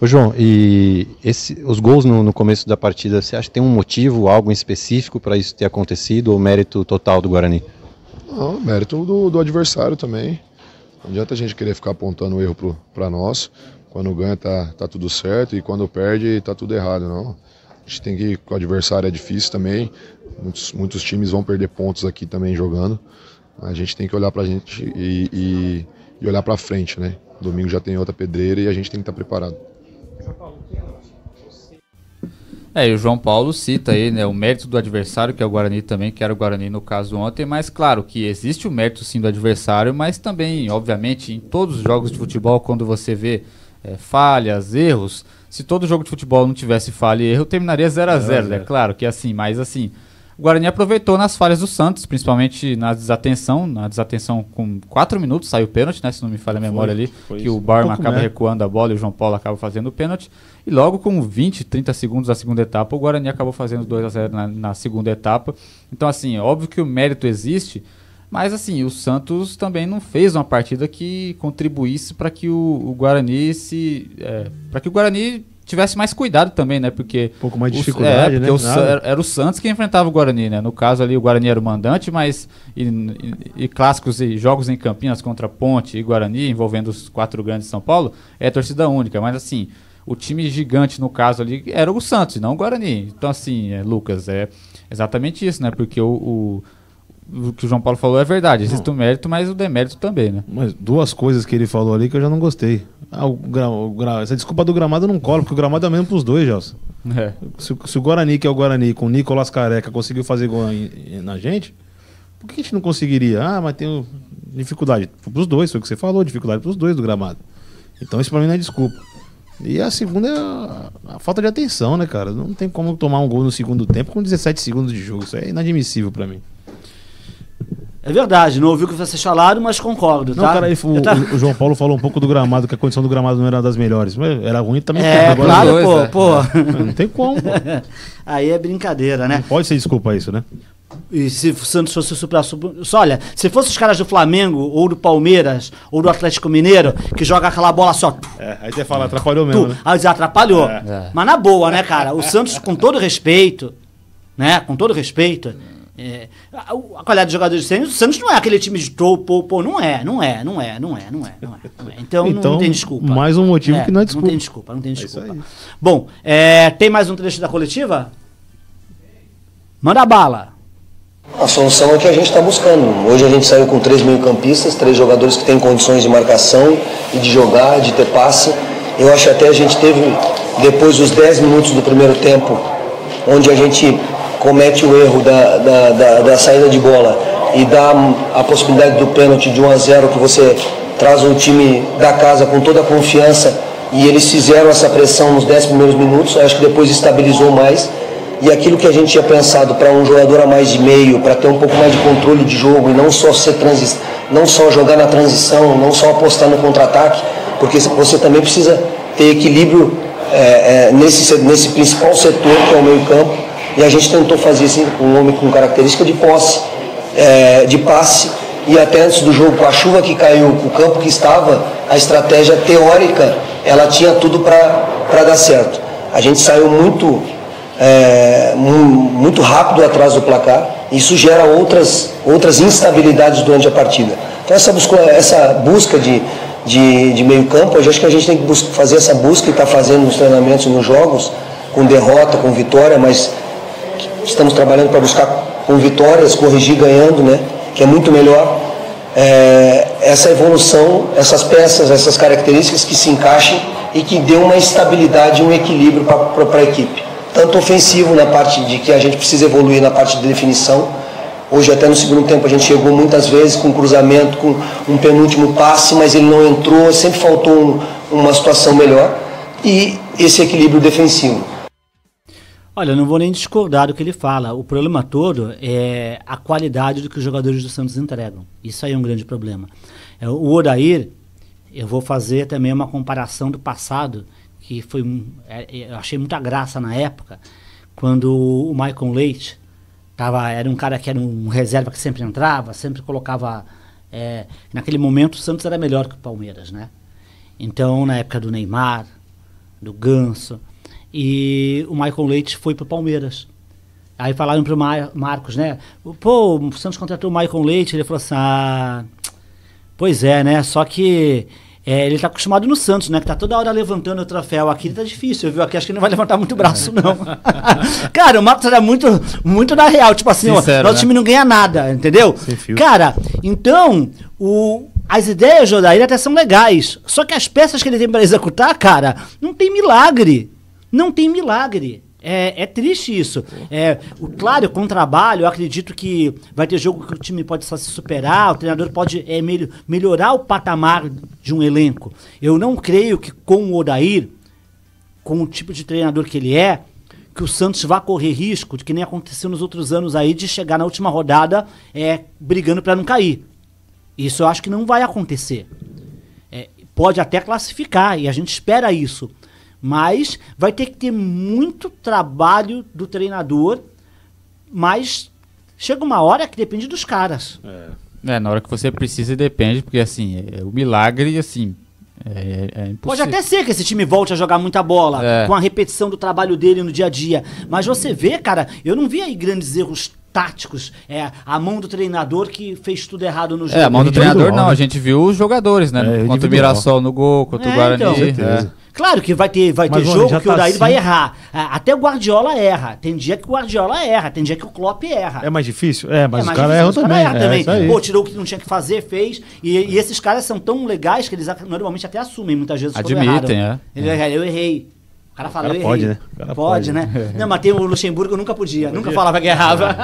Ô João, e esse, os gols no, no, começo da partida, você acha que tem um motivo, algo específico para isso ter acontecido ou mérito total do Guarani? Não, mérito do, do adversário também. Não adianta a gente querer ficar apontando o erro para nós. Quando ganha tá, tá tudo certo e quando perde tá tudo errado, não. A gente tem que, o adversário é difícil também. Muitos, muitos times vão perder pontos aqui também jogando. A gente tem que olhar para a gente e, e, e olhar para frente, né? Domingo já tem outra pedreira e a gente tem que estar tá preparado. É, e o João Paulo cita aí, né, o mérito do adversário, que é o Guarani também, que era o Guarani no caso ontem, mas claro que existe o mérito sim do adversário, mas também, obviamente, em todos os jogos de futebol, quando você vê é, falhas, erros, se todo jogo de futebol não tivesse falha e erro, terminaria 0 a 0 é né? Claro que é assim, mas assim, o Guarani aproveitou nas falhas do Santos, principalmente na desatenção. Na desatenção com 4 minutos saiu o pênalti, né? Se não me falha a memória foi, ali, foi que isso. o Barman um acaba recuando a bola e o João Paulo acaba fazendo o pênalti. E logo com 20, 30 segundos da segunda etapa, o Guarani acabou fazendo 2 a 0 na, na segunda etapa. Então, assim, é óbvio que o mérito existe, mas assim, o Santos também não fez uma partida que contribuísse para que o, o, Guarani se. É, para que o Guarani tivesse mais cuidado também, né? Porque. Um pouco mais de dificuldade, o, é, né? O, era, era, o Santos que enfrentava o Guarani, né? No caso ali, o Guarani era o mandante, mas. E, e, e clássicos e jogos em Campinas contra Ponte e Guarani, envolvendo os quatro grandes de São Paulo, é torcida única. Mas assim, o time gigante, no caso ali, era o Santos, não o Guarani. Então, assim, é, Lucas, é exatamente isso, né? Porque o, o o que o João Paulo falou é verdade. Existe não. o mérito, mas o demérito também, né? Mas duas coisas que ele falou ali que eu já não gostei. Ah, o gra, o gra, essa desculpa do gramado não cola, porque o gramado é o mesmo pros dois, Gelson. É. Se, se, o Guarani, que é o Guarani, com o Nicolas Careca, conseguiu fazer gol em, na gente, por que a gente não conseguiria? Ah, mas tem dificuldade. para pros dois, foi o que você falou, dificuldade pros dois do gramado. Então isso pra mim não é desculpa. E a segunda é a, a falta de atenção, né, cara? Não tem como tomar um gol no segundo tempo com 17 segundos de jogo. Isso é inadmissível para mim. É verdade, não ouvi o que vocês falaram, mas concordo, não, tá? Cara, tá- o, o, João Paulo falou um pouco do gramado, que a condição do gramado não era das melhores. Mas era ruim também. É, agora claro, pô, pô. É, não tem como, pô. Aí é brincadeira, né? Não pode ser desculpa isso, né? E se o Santos fosse o supra Olha, se fossem os caras do Flamengo, ou do Palmeiras, ou do Atlético Mineiro, que joga aquela bola só. É, aí você fala, atrapalhou mesmo. né? Aí você atrapalhou. É. Mas na boa, né, cara? O Santos, com todo respeito, né? Com todo respeito. É, a, qualidade dos jogadores do Santos, o Santos não é aquele time de pô, não é, não é, não é, não é, não é, não é. Então, então, não então, tem desculpa. Mais um motivo é, que não é desculpa. Não tem é desculpa, não tem desculpa. Bom, é, tem mais um trecho da coletiva? Manda bala. A solução é que a gente está buscando. Hoje a gente saiu com três meio-campistas, três jogadores que têm condições de marcação e de jogar, de ter passe. Eu acho até a gente teve, depois dos 10 minutos do primeiro tempo, onde a gente comete o erro da, da, da, da saída de bola e dá a possibilidade do pênalti de 1 a 0 que você traz um time da casa com toda a confiança e eles fizeram essa pressão nos 10 primeiros minutos, acho que depois estabilizou mais. E aquilo que a gente tinha pensado para um jogador a mais de meio, para ter um pouco mais de controle de jogo e não só ser transi não só jogar na transição, não só apostar no contra-ataque, porque você também precisa ter equilíbrio é, é, nesse, nesse principal setor que é o meio-campo e a gente tentou fazer assim, um homem com característica de posse, é, de passe. E até antes do jogo, com a chuva que caiu, com o campo que estava, a estratégia teórica, ela tinha tudo para dar certo. A gente saiu muito, é, muito rápido atrás do placar. Isso gera outras, outras instabilidades durante a partida. Então essa, busca, essa busca de, de, de, meio campo, eu acho que a gente tem que fazer essa busca e está fazendo nos treinamentos e nos jogos, com derrota, com vitória, mas Estamos trabalhando para buscar com vitórias, corrigir ganhando, né? Que é muito melhor. É, essa evolução, essas peças, essas características que se encaixem e que dê uma estabilidade, um equilíbrio para a equipe. Tanto ofensivo na parte de que a gente precisa evoluir na parte de definição. Hoje até no segundo tempo a gente chegou muitas vezes com cruzamento, com um penúltimo passe, mas ele não entrou, sempre faltou um, uma situação melhor. E esse equilíbrio defensivo. Olha, não vou nem discordar do que ele fala. O problema todo é a qualidade do que os jogadores do Santos entregam. Isso aí é um grande problema. É, o Odair, eu vou fazer também uma comparação do passado, que foi é, é, eu achei muita graça na época, quando o Michael Leite tava, era um cara que era um reserva que sempre entrava, sempre colocava. É, naquele momento o Santos era melhor que o Palmeiras, né? Então, na época do Neymar, do Ganso, e o Michael Leite foi para o Palmeiras. Aí falaram para o Mar Marcos, né? Pô, o Santos contratou o Michael Leite. Ele falou assim: ah, pois é, né? Só que é, ele está acostumado no Santos, né? Que tá toda hora levantando o troféu aqui, tá difícil, viu? Aqui acho que não vai levantar muito braço, não. cara, o Marcos era muito, muito na real, tipo assim, Sincero, ó, nosso né? time não ganha nada, entendeu? Cara, então, o, as ideias do Odair até são legais. Só que as peças que ele tem para executar, cara, não tem milagre. Não tem milagre. É, é, triste isso. É, o, claro, com o trabalho, eu acredito que vai ter jogo que o time pode só se superar, o treinador pode é, mel melhorar o patamar de um elenco. Eu não creio que com o Odair, com o tipo de treinador que ele é, que o Santos vá correr risco, de que nem aconteceu nos outros anos aí, de chegar na última rodada é, brigando para não cair. Isso eu acho que não vai acontecer. É, pode até classificar, e a gente espera isso. Mas vai ter que ter muito trabalho do treinador, mas chega uma hora que depende dos caras. É, é na hora que você precisa depende, porque assim, é, o milagre, assim, é, é, é Pode até ser que esse time volte a jogar muita bola, é. com a repetição do trabalho dele no dia a dia. Mas você vê, cara, eu não vi aí grandes erros táticos. É a mão do treinador que fez tudo errado no jogo. É, a mão do treinador não, né? a gente viu os jogadores, né? É, contra o Mirassol no gol, contra o é, Guarani. Então. Claro que vai ter, vai ter jogo que tá o Daí assim. vai errar. Até o Guardiola erra. Tem dia que o Guardiola erra, tem dia que o Klopp erra. É mais difícil? É, mas é o cara erra também. Erra é, também. Pô, tirou o que não tinha que fazer, fez. E, e, esses caras são tão legais que eles normalmente até assumem muitas vezes Admitem, é. Ele, é. Eu errei. O cara fala, o cara pode, Né? Pode, pode, né? pode, né? não, mas tem o Luxemburgo, eu nunca podia. Nunca falava que errava.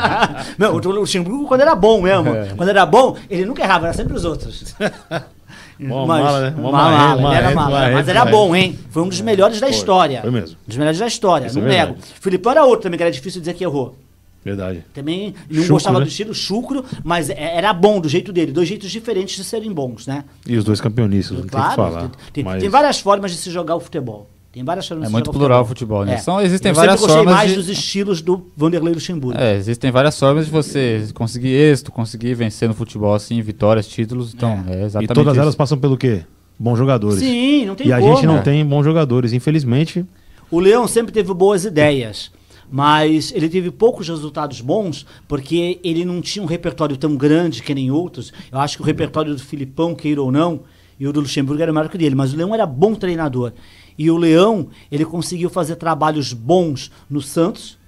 não, o Luxemburgo quando era bom mesmo. É. Quando era bom, ele nunca errava, era sempre os outros. Bom, mas, mala, né? Uma mala, mala, mala, era mala, mala, mas era bom, hein? Foi um dos melhores da história. Foi, foi mesmo. Um dos melhores da história, Isso não é nego. Filipão era outro também, que era difícil dizer que errou. Verdade. Também não chucro, gostava né? do estilo, chucro, mas é, era bom do jeito dele. Dois jeitos diferentes de serem bons, né? E os dois campeonistas, não claro, tem que falar. Tem, mas... tem várias formas de se jogar o futebol. Tem várias é formas é muito plural o futebol, né? É. São, existem eu várias formas. Eu mais de... dos estilos do Vanderlei Luxemburgo. É, existem várias formas de você conseguir êxito, conseguir vencer no futebol, assim, vitórias, títulos. Então, é, é exatamente. E todas isso. elas passam pelo quê? Bons jogadores. Sim, não tem E como. a gente não é. tem bons jogadores, infelizmente. O Leão sempre teve boas ideias mas ele teve poucos resultados bons porque ele não tinha um repertório tão grande que nem outros. Eu acho que o repertório do Filipão, queira ou não, e o do Luxemburgo era maior que o dele, mas o Leão era bom treinador. E o Leão, ele conseguiu fazer trabalhos bons no Santos,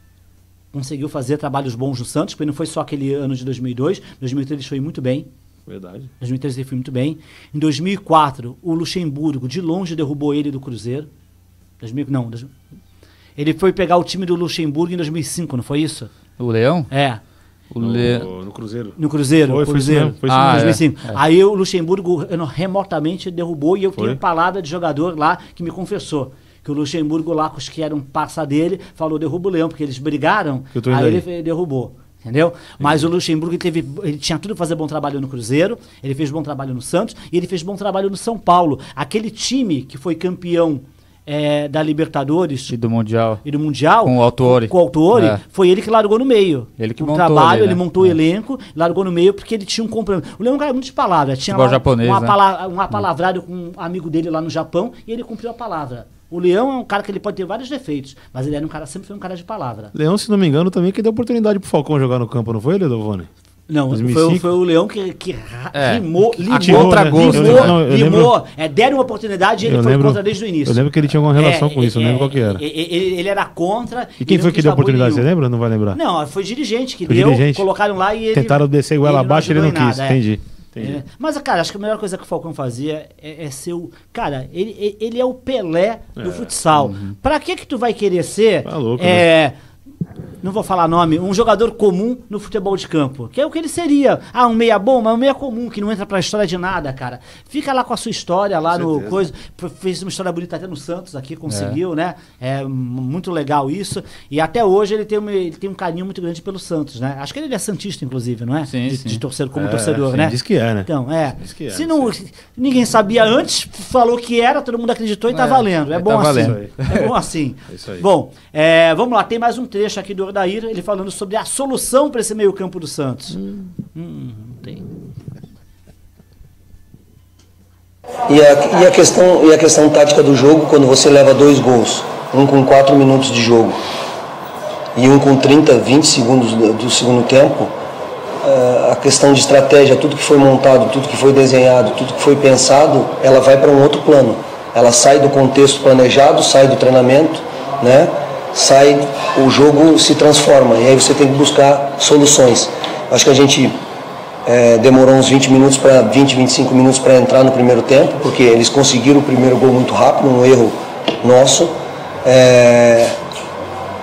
conseguiu fazer trabalhos bons no Santos, porque não foi só aquele ano de 2002, 2003 ele foi muito bem. Verdade. 2003 ele foi muito bem. Em 2004, o Luxemburgo de longe derrubou ele do Cruzeiro. 2000, não, ele foi pegar o time do Luxemburgo em 2005, não foi isso? O Leão? É. No, Le... no, Cruzeiro. No Cruzeiro. Foi, Cruzeiro. Foi ah, é. foi é, Aí o Luxemburgo remotamente derrubou e eu foi? tenho palavra de jogador lá que me confessou que o Luxemburgo lá, os que eram passa dele, falou derruba o Leão, porque eles brigaram, aí, aí, ele derrubou. Entendeu? Sim. Mas o Luxemburgo teve, ele tinha tudo para fazer bom trabalho no Cruzeiro, ele fez bom trabalho no Santos e ele fez bom trabalho no São Paulo. Aquele time que foi campeão é, da Libertadores e do Mundial e do Mundial com o Autori, com o Autori é. foi ele que largou no meio. Ele que o montou trabalho, ele, né? ele montou o é. elenco, largou no meio porque ele tinha um compromisso. O Leão era é muito de palavra, tinha lá, japonês, uma, né? palavra, uma palavrada com um amigo dele lá no Japão e ele cumpriu a palavra. O Leão é um cara que ele pode ter vários defeitos, mas ele era um cara sempre foi um cara de palavra. Leão, se não me engano, também que deu oportunidade pro Falcão jogar no campo, não foi, Ledovone? Não, foi, foi, o Leão que, que é, rimou, limou, atirou, tragosto, limou, né? não, limou lembro, é, deram uma oportunidade e ele foi contra desde o início. Eu lembro que ele tinha alguma é, relação é, com isso, é, não lembro qual que era. É, é, ele, ele era contra. E quem foi que deu a oportunidade, nenhum. você lembra? Não vai lembrar. Não, foi dirigente que foi deu, dirigente. colocaram lá e ele... Tentaram descer igual ela abaixo e ele não quis, entendi. mas, cara, acho que a melhor coisa que o Falcão fazia é, ser o... Cara, ele, ele é o Pelé do futsal. Uhum. Pra que que tu vai querer ser... Tá louco, é, né? não vou falar nome, um jogador comum no futebol de campo. Que é o que ele seria. Ah, um meia bom, mas um meia comum, que não entra pra história de nada, cara. Fica lá com a sua história, lá no coisa. Fez uma história bonita até no Santos aqui, conseguiu, é. né? É muito legal isso. E até hoje ele tem, um, ele tem um carinho muito grande pelo Santos, né? Acho que ele é Santista, inclusive, não é? Sim, de, sim. de torcedor, como é, torcedor, sim, né? Diz que é, né? Então, é. Diz que é, Se não, ninguém sabia antes, falou que era, todo mundo acreditou e tá, é, é tá assim. valendo. É bom tá valendo. assim. É bom assim. É, bom, vamos lá, tem mais um trecho aqui do Odair, ele falando sobre a solução para esse meio-campo do Santos. Hum, hum, tem. E a, e, a questão, e a questão tática do jogo, quando você leva dois gols, um com 4 minutos de jogo e um com 30, 20 segundos do segundo tempo, eh, a questão de estratégia, tudo que foi montado, tudo que foi desenhado, tudo que foi pensado, ela vai para um outro plano. Ela sai do contexto planejado, sai do treinamento, né? sai, o jogo se transforma e aí você tem que buscar soluções. Acho que a gente é, demorou uns 20 minutos para 20, 25 minutos para entrar no primeiro tempo, porque eles conseguiram o primeiro gol muito rápido, um erro nosso. É,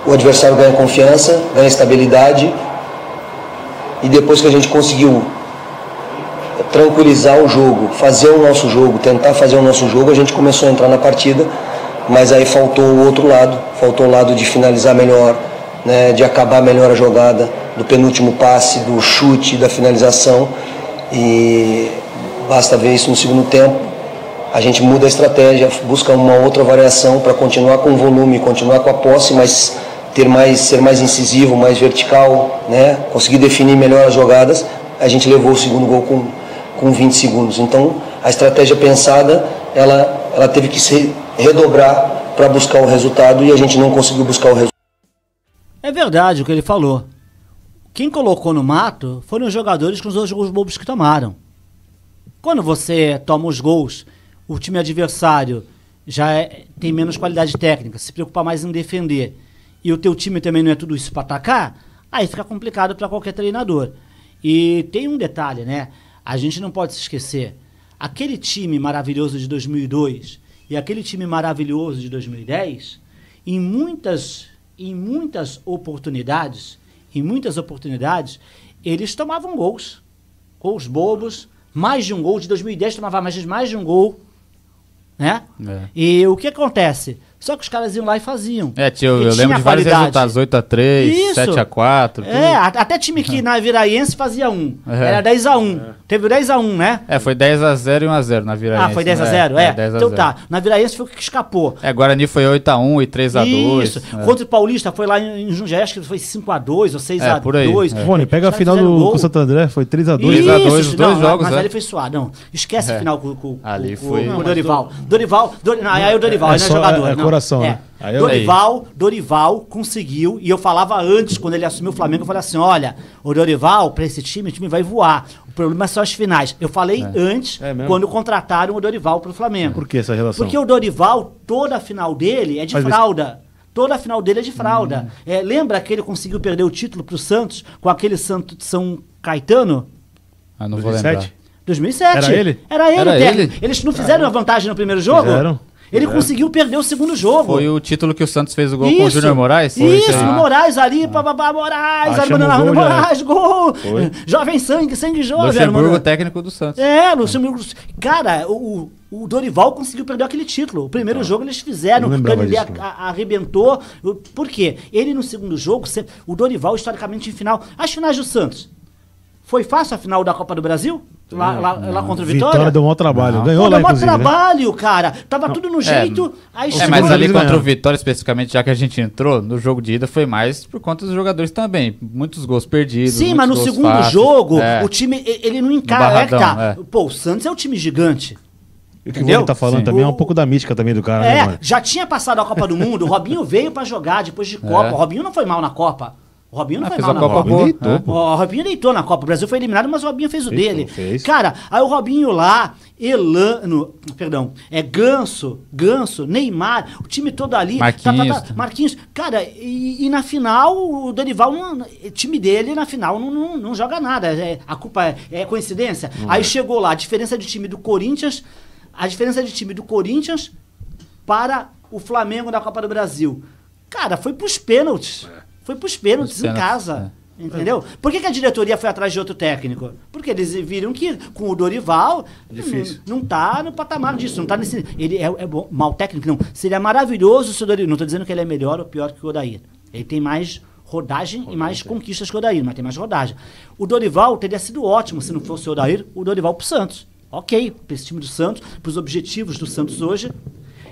o adversário ganha confiança, ganha estabilidade e depois que a gente conseguiu tranquilizar o jogo, fazer o nosso jogo, tentar fazer o nosso jogo, a gente começou a entrar na partida mas aí faltou o outro lado, faltou o lado de finalizar melhor, né, de acabar melhor a jogada, do penúltimo passe, do chute, da finalização. E basta ver isso no segundo tempo. A gente muda a estratégia, busca uma outra variação para continuar com o volume, continuar com a posse, mas ter mais, ser mais incisivo, mais vertical, né? conseguir definir melhor as jogadas. A gente levou o segundo gol com, com 20 segundos. Então, a estratégia pensada, ela, ela teve que se redobrar para buscar o resultado e a gente não conseguiu buscar o resultado. É verdade o que ele falou. Quem colocou no mato foram os jogadores com os dois gols bobos que tomaram. Quando você toma os gols, o time adversário já é, tem menos qualidade técnica, se preocupa mais em defender, e o teu time também não é tudo isso para atacar, aí fica complicado para qualquer treinador. E tem um detalhe, né? A gente não pode se esquecer aquele time maravilhoso de 2002 e aquele time maravilhoso de 2010, em muitas, em muitas oportunidades, em muitas oportunidades, eles tomavam gols. Gols bobos, mais de um gol. De 2010 tomava mais de, mais de um gol. Né? É. E o que acontece? Só que os caras iam lá e faziam. É, tio, eu lembro de vários resultados: 8x3, 7x4. É, até time que na Viraiense fazia 1. É. Era 10x1. É. Teve 10x1, né? É, foi 10x0 e 1x0 na Viraiense. Ah, foi 10x0? Né? É, é. 10 então tá. Na Viraiense foi o que escapou. É, Guarani foi 8x1 e 3x2. Isso. Contra é. o Paulista foi lá em Jundiaí, acho que foi 5x2 ou 6x2. É, por aí. É. Rony, pega a final do, com Santo André, foi 3x2. 3x2, os dois não, jogos. Mas ali foi suado. Não, esquece a final com o Dorival. Dorival, aí o Dorival, ele não é jogador é. né? Aí Dorival, Dorival conseguiu, e eu falava antes, quando ele assumiu o Flamengo, eu falei assim: olha, o Dorival, para esse time, o time vai voar. O problema é são as finais. Eu falei é. antes, é quando contrataram o Dorival para o Flamengo. Por que essa relação? Porque o Dorival, toda a final dele é de fralda. Toda a final dele é de fralda. Hum. É, lembra que ele conseguiu perder o título para o Santos com aquele Santo São Caetano? Ah, não 2007? vou lembrar. 2007. Era ele? Era ele, Era ele. Eles não fizeram a vantagem no primeiro jogo? Fizeram. Ele é. conseguiu perder o segundo jogo. Foi o título que o Santos fez o gol isso. com o Júnior Moraes? Foi isso, o Moraes ali, ah. bababá, Moraes, ah, ali mandando gol, né? Moraes, já. gol! Foi. Jovem sangue, sangue jovem. Luxemburgo, era, técnico do Santos. É, Luxemburgo. Cara, o, o Dorival conseguiu perder aquele título. O primeiro ah. jogo eles fizeram, o Canindé arrebentou. Por quê? Ele no segundo jogo, o Dorival, historicamente, em final. As finais do Santos. Foi fácil a final da Copa do Brasil? Lá, é. lá, lá contra o Vitória? Vitória deu um bom trabalho. Não. Ah. Ganhou Pô, lá, deu um né? trabalho, né? cara. Tava tudo no é. jeito. É, aí é mas ali contra o né? Vitória, especificamente, já que a gente entrou, no jogo de ida foi mais por conta dos jogadores também. Muitos gols perdidos. Sim, mas no segundo fáceis. jogo, é. o time, ele não encara. É, tá. é Pô, o Santos é um time gigante. E o que ele o tá falando Sim. também é um pouco da mística também do cara. Né, é, né, já tinha passado a Copa do Mundo, o Robinho veio para jogar depois de Copa. O Robinho não foi mal na Copa. O Robinho não ah, foi fez mal a na Copa. Copa. Robinho deitou, o Robinho deitou na Copa. O Brasil foi eliminado, mas o Robinho fez o fez, dele. Fez. Cara, aí o Robinho lá, Elano, perdão, é Ganso, Ganso, Neymar, o time todo ali. Marquinhos. Tá, tá, tá, Marquinhos. Cara, e, e, na final, o Dorival, o time dele na final não, não, não joga nada. É, a culpa é, é coincidência. Hum. Aí é. chegou lá, a diferença de time do Corinthians, a diferença de time do Corinthians para o Flamengo na Copa do Brasil. Cara, foi pros pênaltis. É. Foi para os pênaltis em casa. É. Entendeu? Por que, que, a diretoria foi atrás de outro técnico? Porque eles viram que com o Dorival é Difícil. Não, não tá no patamar disso, não tá nesse. Ele é, é bom, mal técnico, não. Seria maravilhoso se o Dorival. Não estou dizendo que ele é melhor ou pior que o Odair. Ele tem mais rodagem Rodante. e mais conquistas que o Odair, mas tem mais rodagem. O Dorival teria sido ótimo se não fosse o Odair, o Dorival para o Santos. Ok, para esse time do Santos, para os objetivos do Santos hoje.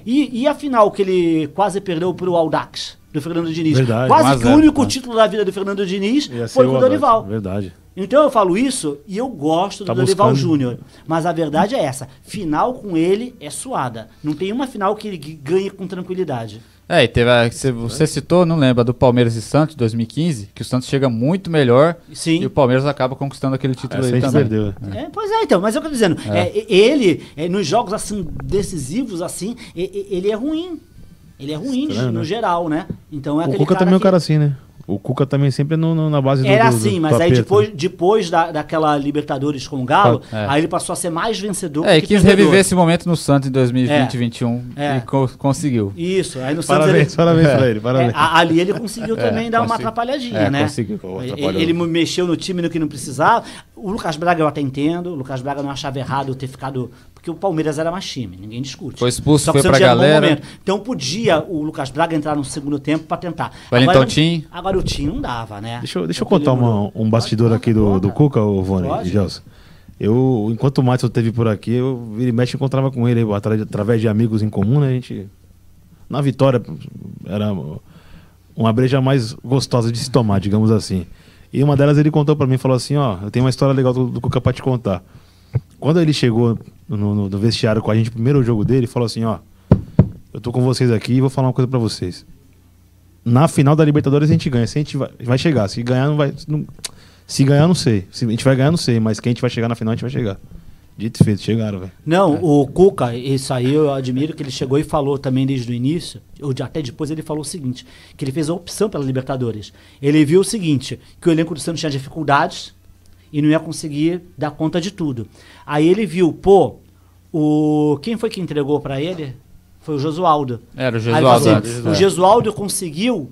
E, e a final que ele quase perdeu para o Aldax? do Fernando Diniz. Verdade, Quase que o único né? título da vida do Fernando Diniz foi com o Dorival. Verdade. Então eu falo isso e eu gosto tá do Dorival Júnior. Mas a verdade é essa: final com ele é suada. Não tem uma final que ele ganhe com tranquilidade. É, e teve a, você, você citou, não lembra, do Palmeiras e Santos 2015, que o Santos chega muito melhor Sim. e o Palmeiras acaba conquistando aquele título ah, aí também. Perdeu. É. É, pois é, então, mas é eu tô dizendo, é. é ele, nos jogos assim decisivos assim, ele é ruim. Ele é ruim, Estranho, no né? geral, né? Então é o Cuca também é um cara assim, né? O Cuca também é sempre no, no, na base Era do, Era assim, mas do aí depois, né? depois da, daquela Libertadores com o Galo, é. aí ele passou a ser mais vencedor. É, e quis reviver esse momento no Santos em 2020 é. 2021 é. e co conseguiu. Isso, aí no parabéns, Santos. Ele, parabéns pra é. ele, parabéns. É, ali ele conseguiu também dar consegui, uma atrapalhadinha, né? Conseguiu. Ele, ele, mexeu no time no que não precisava. O Lucas Braga eu até entendo, o Lucas Braga não achava errado ter ficado porque o Palmeiras era mais time, ninguém discute. Foi expulso, Só foi pra é galera. Então podia o Lucas Braga entrar no segundo tempo para tentar. Agora, o Tim. Agora o Tim não dava, né? Deixa eu, deixa eu contar uma, um bastidor pode, aqui do, do Cuca, o Vone e Gelson. Eu, enquanto o Matos esteve por aqui, eu ele mexe encontrava com ele através de amigos em comum, né? A gente na vitória era uma breja mais gostosa de se tomar, digamos assim. E uma delas ele contou para mim, falou assim, ó, eu tenho uma história legal do, do Cuca para te contar. Quando ele chegou no, no, no vestiário com a gente, o primeiro jogo dele, falou assim: ó, eu tô com vocês aqui e vou falar uma coisa para vocês. Na final da Libertadores a gente ganha. Se a gente vai, vai chegar. Se ganhar, não vai. Não, se ganhar, não sei. Se a gente vai ganhar, não sei. Mas quem a gente vai chegar na final, a gente vai chegar. Dito e feito, chegaram, velho. Não, é. o Cuca, isso aí eu admiro que ele chegou e falou também desde o início, ou até depois ele falou o seguinte, que ele fez a opção pela Libertadores. Ele viu o seguinte, que o elenco do Santos tinha dificuldades, e não ia conseguir dar conta de tudo. Aí ele viu, pô, o quem foi que entregou para ele? Foi o Josualdo. Era o Josualdo. Aí, assim, o Josualdo conseguiu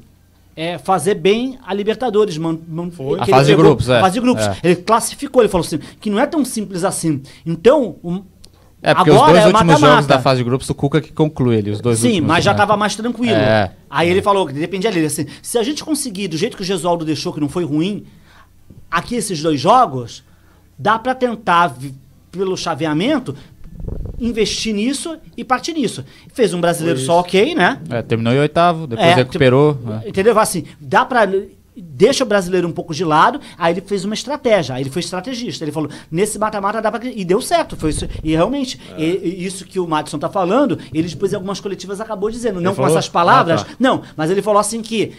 é, fazer bem a Libertadores. Man, man, a fase de grupos, é. fase de grupos. É. Ele classificou, ele falou assim, que não é tão simples assim. Então, um, é, porque Agora, os dois é últimos mata -mata. jogos da fase de grupos, o Cuca que conclui ele, os dois Sim, últimos, mas já estava mais tranquilo. É. Aí ele falou, que depende dele, assim, se a gente conseguir, do jeito que o Gesualdo deixou, que não foi ruim, aqui esses dois jogos, dá para tentar, pelo chaveamento, investir nisso e partir nisso. Fez um brasileiro só ok, né? É, terminou em oitavo, depois é, recuperou. Tipo, é. Entendeu? Assim, dá para deixa o brasileiro um pouco de lado, aí ele fez uma estratégia, aí ele foi estrategista, ele falou, nesse mata-mata dá pra... E deu certo, foi isso, e realmente, é. e, isso que o Madison tá falando, ele depois em algumas coletivas acabou dizendo, ele não falou? com essas palavras, ah, tá. não, mas ele falou assim que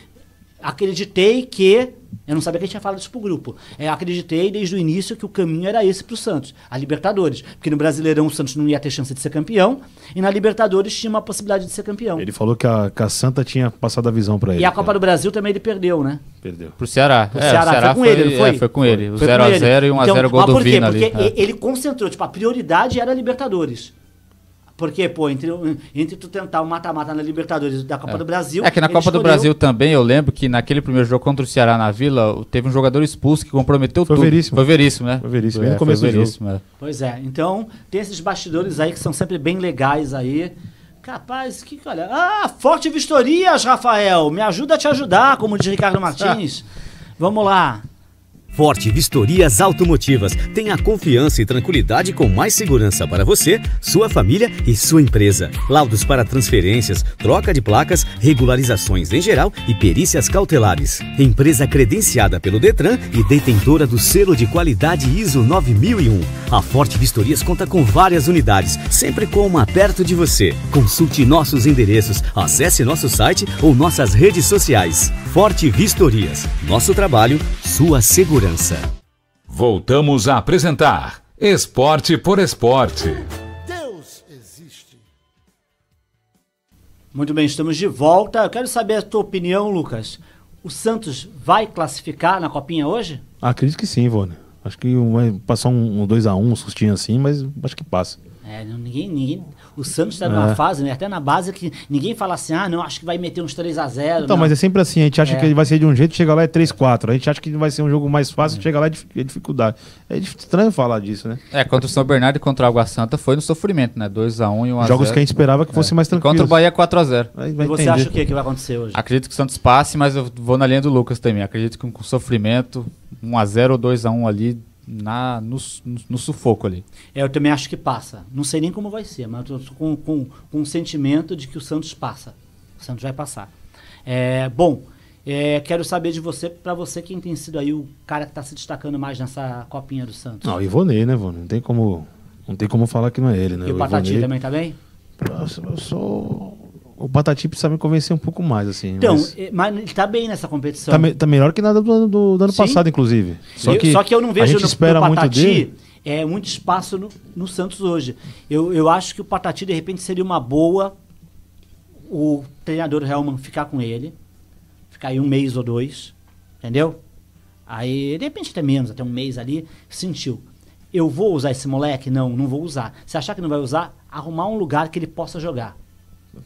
acreditei que eu não sabia que a gente tinha falado isso pro grupo. É, eu acreditei desde o início que o caminho era esse pro Santos, a Libertadores. Porque no Brasileirão o Santos não ia ter chance de ser campeão, e na Libertadores tinha uma possibilidade de ser campeão. Ele falou que a, que a Santa tinha passado a visão para ele. E a Copa do Brasil também ele perdeu, né? Perdeu. Pro Ceará. Pro é, Ceará. Ceará foi com foi, ele, não foi? É, foi com ele. O 0x0 e 1x0 então, gol do Vina ali. Porque é. ele concentrou, tipo, a prioridade era a Libertadores. Porque, pô, entre, entre tu tentar um mata-mata na Libertadores da Copa é. do Brasil. É que na Copa escolheu... do Brasil também, eu lembro que naquele primeiro jogo contra o Ceará na Vila, teve um jogador expulso que comprometeu foi tudo. Veríssimo. Foi veríssimo, né? Foi veríssimo, é, foi, é, começo foi veríssimo, é. Pois é. Então, tem esses bastidores aí que são sempre bem legais aí. Capaz, que olha. Ah, forte vistorias, Rafael! Me ajuda a te ajudar, como diz Ricardo Martins. Vamos lá. Forte Vistorias Automotivas tem a confiança e tranquilidade com mais segurança para você, sua família e sua empresa. Laudos para transferências, troca de placas, regularizações em geral e perícias cautelares. Empresa credenciada pelo Detran e detentora do selo de qualidade ISO 9001. A Forte Vistorias conta com várias unidades, sempre com uma perto de você. Consulte nossos endereços, acesse nosso site ou nossas redes sociais. Forte Vistorias. Nosso trabalho, sua segurança segurança. Voltamos a apresentar Esporte por Esporte. Deus existe. Muito bem, estamos de volta. Eu quero saber a tua opinião, Lucas. O Santos vai classificar na Copinha hoje? Acredito que sim, Ivone. Acho que vai passar um 2x1, um, dois a um, um sustinho assim, mas acho que passa. É, ninguém, ninguém. O Santos está numa é. fase, né? até na base, que ninguém fala assim, ah, não, acho que vai meter uns 3 a 0 Então, não. mas é sempre assim, a gente acha é. que vai ser de um jeito, chega lá é 3x4. A gente acha que vai ser um jogo mais fácil, é. chega lá é, é dificuldade. É estranho falar disso, né? É, contra o São Bernardo e contra o Água Santa foi no sofrimento, né? 2x1 e 1x0. Jogos que a gente esperava que fosse é. mais tranquilo. Contra o Bahia 4x0. E você entender. acha o que, que vai acontecer hoje? Acredito que o Santos passe, mas eu vou na linha do Lucas também. Acredito que com sofrimento, 1x0 ou 2x1 ali na, no, no, no, sufoco ali. É, eu também acho que passa. Não sei nem como vai ser, mas eu tô com, com, com um sentimento de que o Santos passa. O Santos vai passar. É, bom, é, quero saber de você, para você, quem tem sido aí o cara que está se destacando mais nessa copinha do Santos. Não, o Ivonei, né, Ivone? Não tem como, não tem como falar que não é ele, né? E o, o Patati também tá bem? Eu, eu sou o Patati precisa me convencer um pouco mais, assim. Então, mas, eh, mas ele tá bem nessa competição. Tá, me, tá melhor que nada do, do, do ano Sim. passado, inclusive. Só, eu, que, só que eu não vejo a gente no, espera no Patati muito dele. É, muito espaço no, no Santos hoje. Eu, eu acho que o Patati, de repente, seria uma boa o treinador Helman ficar com ele. Ficar aí um mês ou dois. Entendeu? Aí, de repente, até menos, até um mês ali, sentiu. Eu vou usar esse moleque? Não, não vou usar. Se achar que não vai usar, arrumar um lugar que ele possa jogar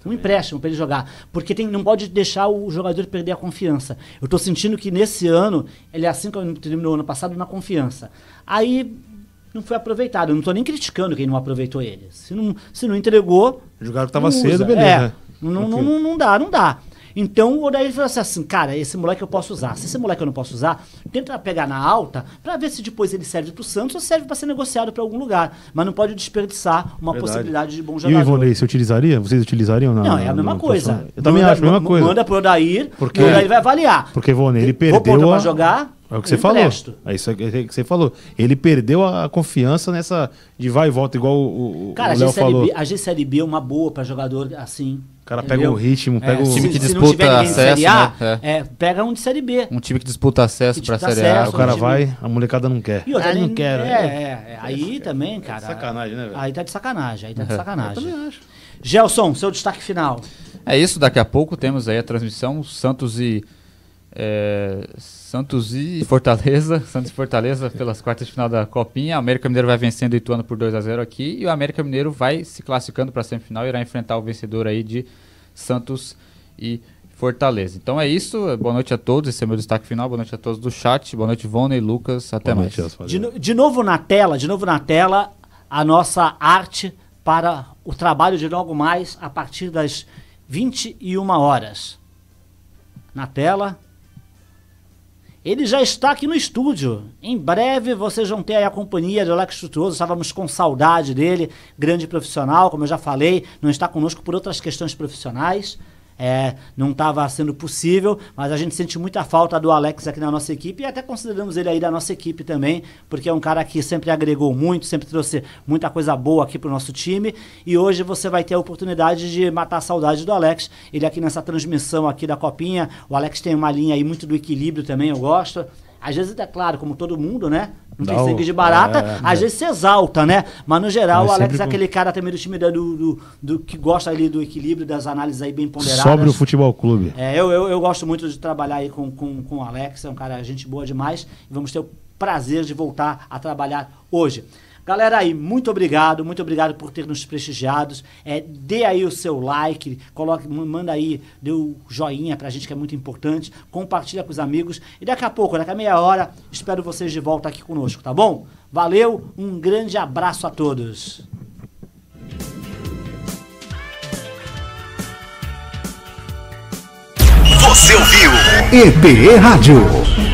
um empréstimo para ele jogar. Porque tem, não pode deixar o jogador perder a confiança. Eu estou sentindo que nesse ano, ele é assim como terminou ano passado, na confiança. Aí não foi aproveitado. Eu não estou nem criticando quem não aproveitou ele. Se não, se não entregou. Jogaram que estava cedo, beleza. É, não, não, não, não dá, não dá. Então o Odair falou assim, assim, cara, esse moleque eu posso usar. Se esse moleque eu não posso usar, tenta pegar na alta para ver se depois ele serve para o Santos ou serve para ser negociado para algum lugar. Mas não pode desperdiçar uma Verdade. possibilidade de bom jogador. E o Ivonei, você utilizaria? Vocês utilizariam? Na, não, é a mesma coisa. Eu também manda, acho a mesma coisa. Manda pro Odair, porque, o Odair vai avaliar. Porque Ivonei, ele perdeu Vou a... pra jogar... É o que você falou. É isso que você falou. Ele perdeu a confiança nessa de vai e volta, igual o. Cara, o a, G série B, a G é uma boa para jogador assim. O cara Entendeu? pega o ritmo, pega é, o time que disputa se acesso. A, né? é. é. pega um de Série B. Um time que disputa acesso para Série acesso, A. O cara um vai, a molecada não quer. E outra, ah, não quer É, é, é, é aí é, também, cara. sacanagem, né, velho? Aí tá de sacanagem, aí tá de sacanagem. Eu também acho. Gelson, seu destaque final. É isso, daqui a pouco temos aí a transmissão Santos e é, Santos e Fortaleza, Santos e Fortaleza pelas quartas de final da Copinha. América Mineiro vai vencendo o Ituano por 2 a 0 aqui e o América Mineiro vai se classificando para a semifinal e irá enfrentar o vencedor aí de Santos e Fortaleza. Então é isso, boa noite a todos, esse é meu destaque final, boa noite a todos do chat, boa noite Vone e Lucas, até boa mais. Noite, de, no, de novo na tela, de novo na tela, a nossa arte para o trabalho de logo mais a partir das 21 horas. Na tela, ele já está aqui no estúdio. Em breve vocês vão ter a companhia de Alex Frutuoso. Estávamos com saudade dele, grande profissional, como eu já falei, não está conosco por outras questões profissionais. É, não estava sendo possível, mas a gente sente muita falta do Alex aqui na nossa equipe e até consideramos ele aí da nossa equipe também, porque é um cara que sempre agregou muito, sempre trouxe muita coisa boa aqui para o nosso time. E hoje você vai ter a oportunidade de matar a saudade do Alex. Ele aqui nessa transmissão aqui da Copinha, o Alex tem uma linha aí muito do equilíbrio também, eu gosto. Às vezes, é claro, como todo mundo, né? Não, não tem sangue de barata. É, às é. vezes se exalta, né? Mas no geral, Mas o Alex é aquele cara também do time né? do, do, do, que gosta ali do equilíbrio, das análises aí bem ponderadas. Sobre o futebol clube. É, eu, eu, eu gosto muito de trabalhar aí com, com, com o Alex, é um cara gente boa demais. E vamos ter o prazer de voltar a trabalhar hoje. Galera aí, muito obrigado, muito obrigado por ter nos prestigiados. É, dê aí o seu like, coloque, manda aí, dê o joinha pra gente que é muito importante, compartilha com os amigos e daqui a pouco, daqui a meia hora, espero vocês de volta aqui conosco, tá bom? Valeu, um grande abraço a todos. Você ouviu? EPE Rádio.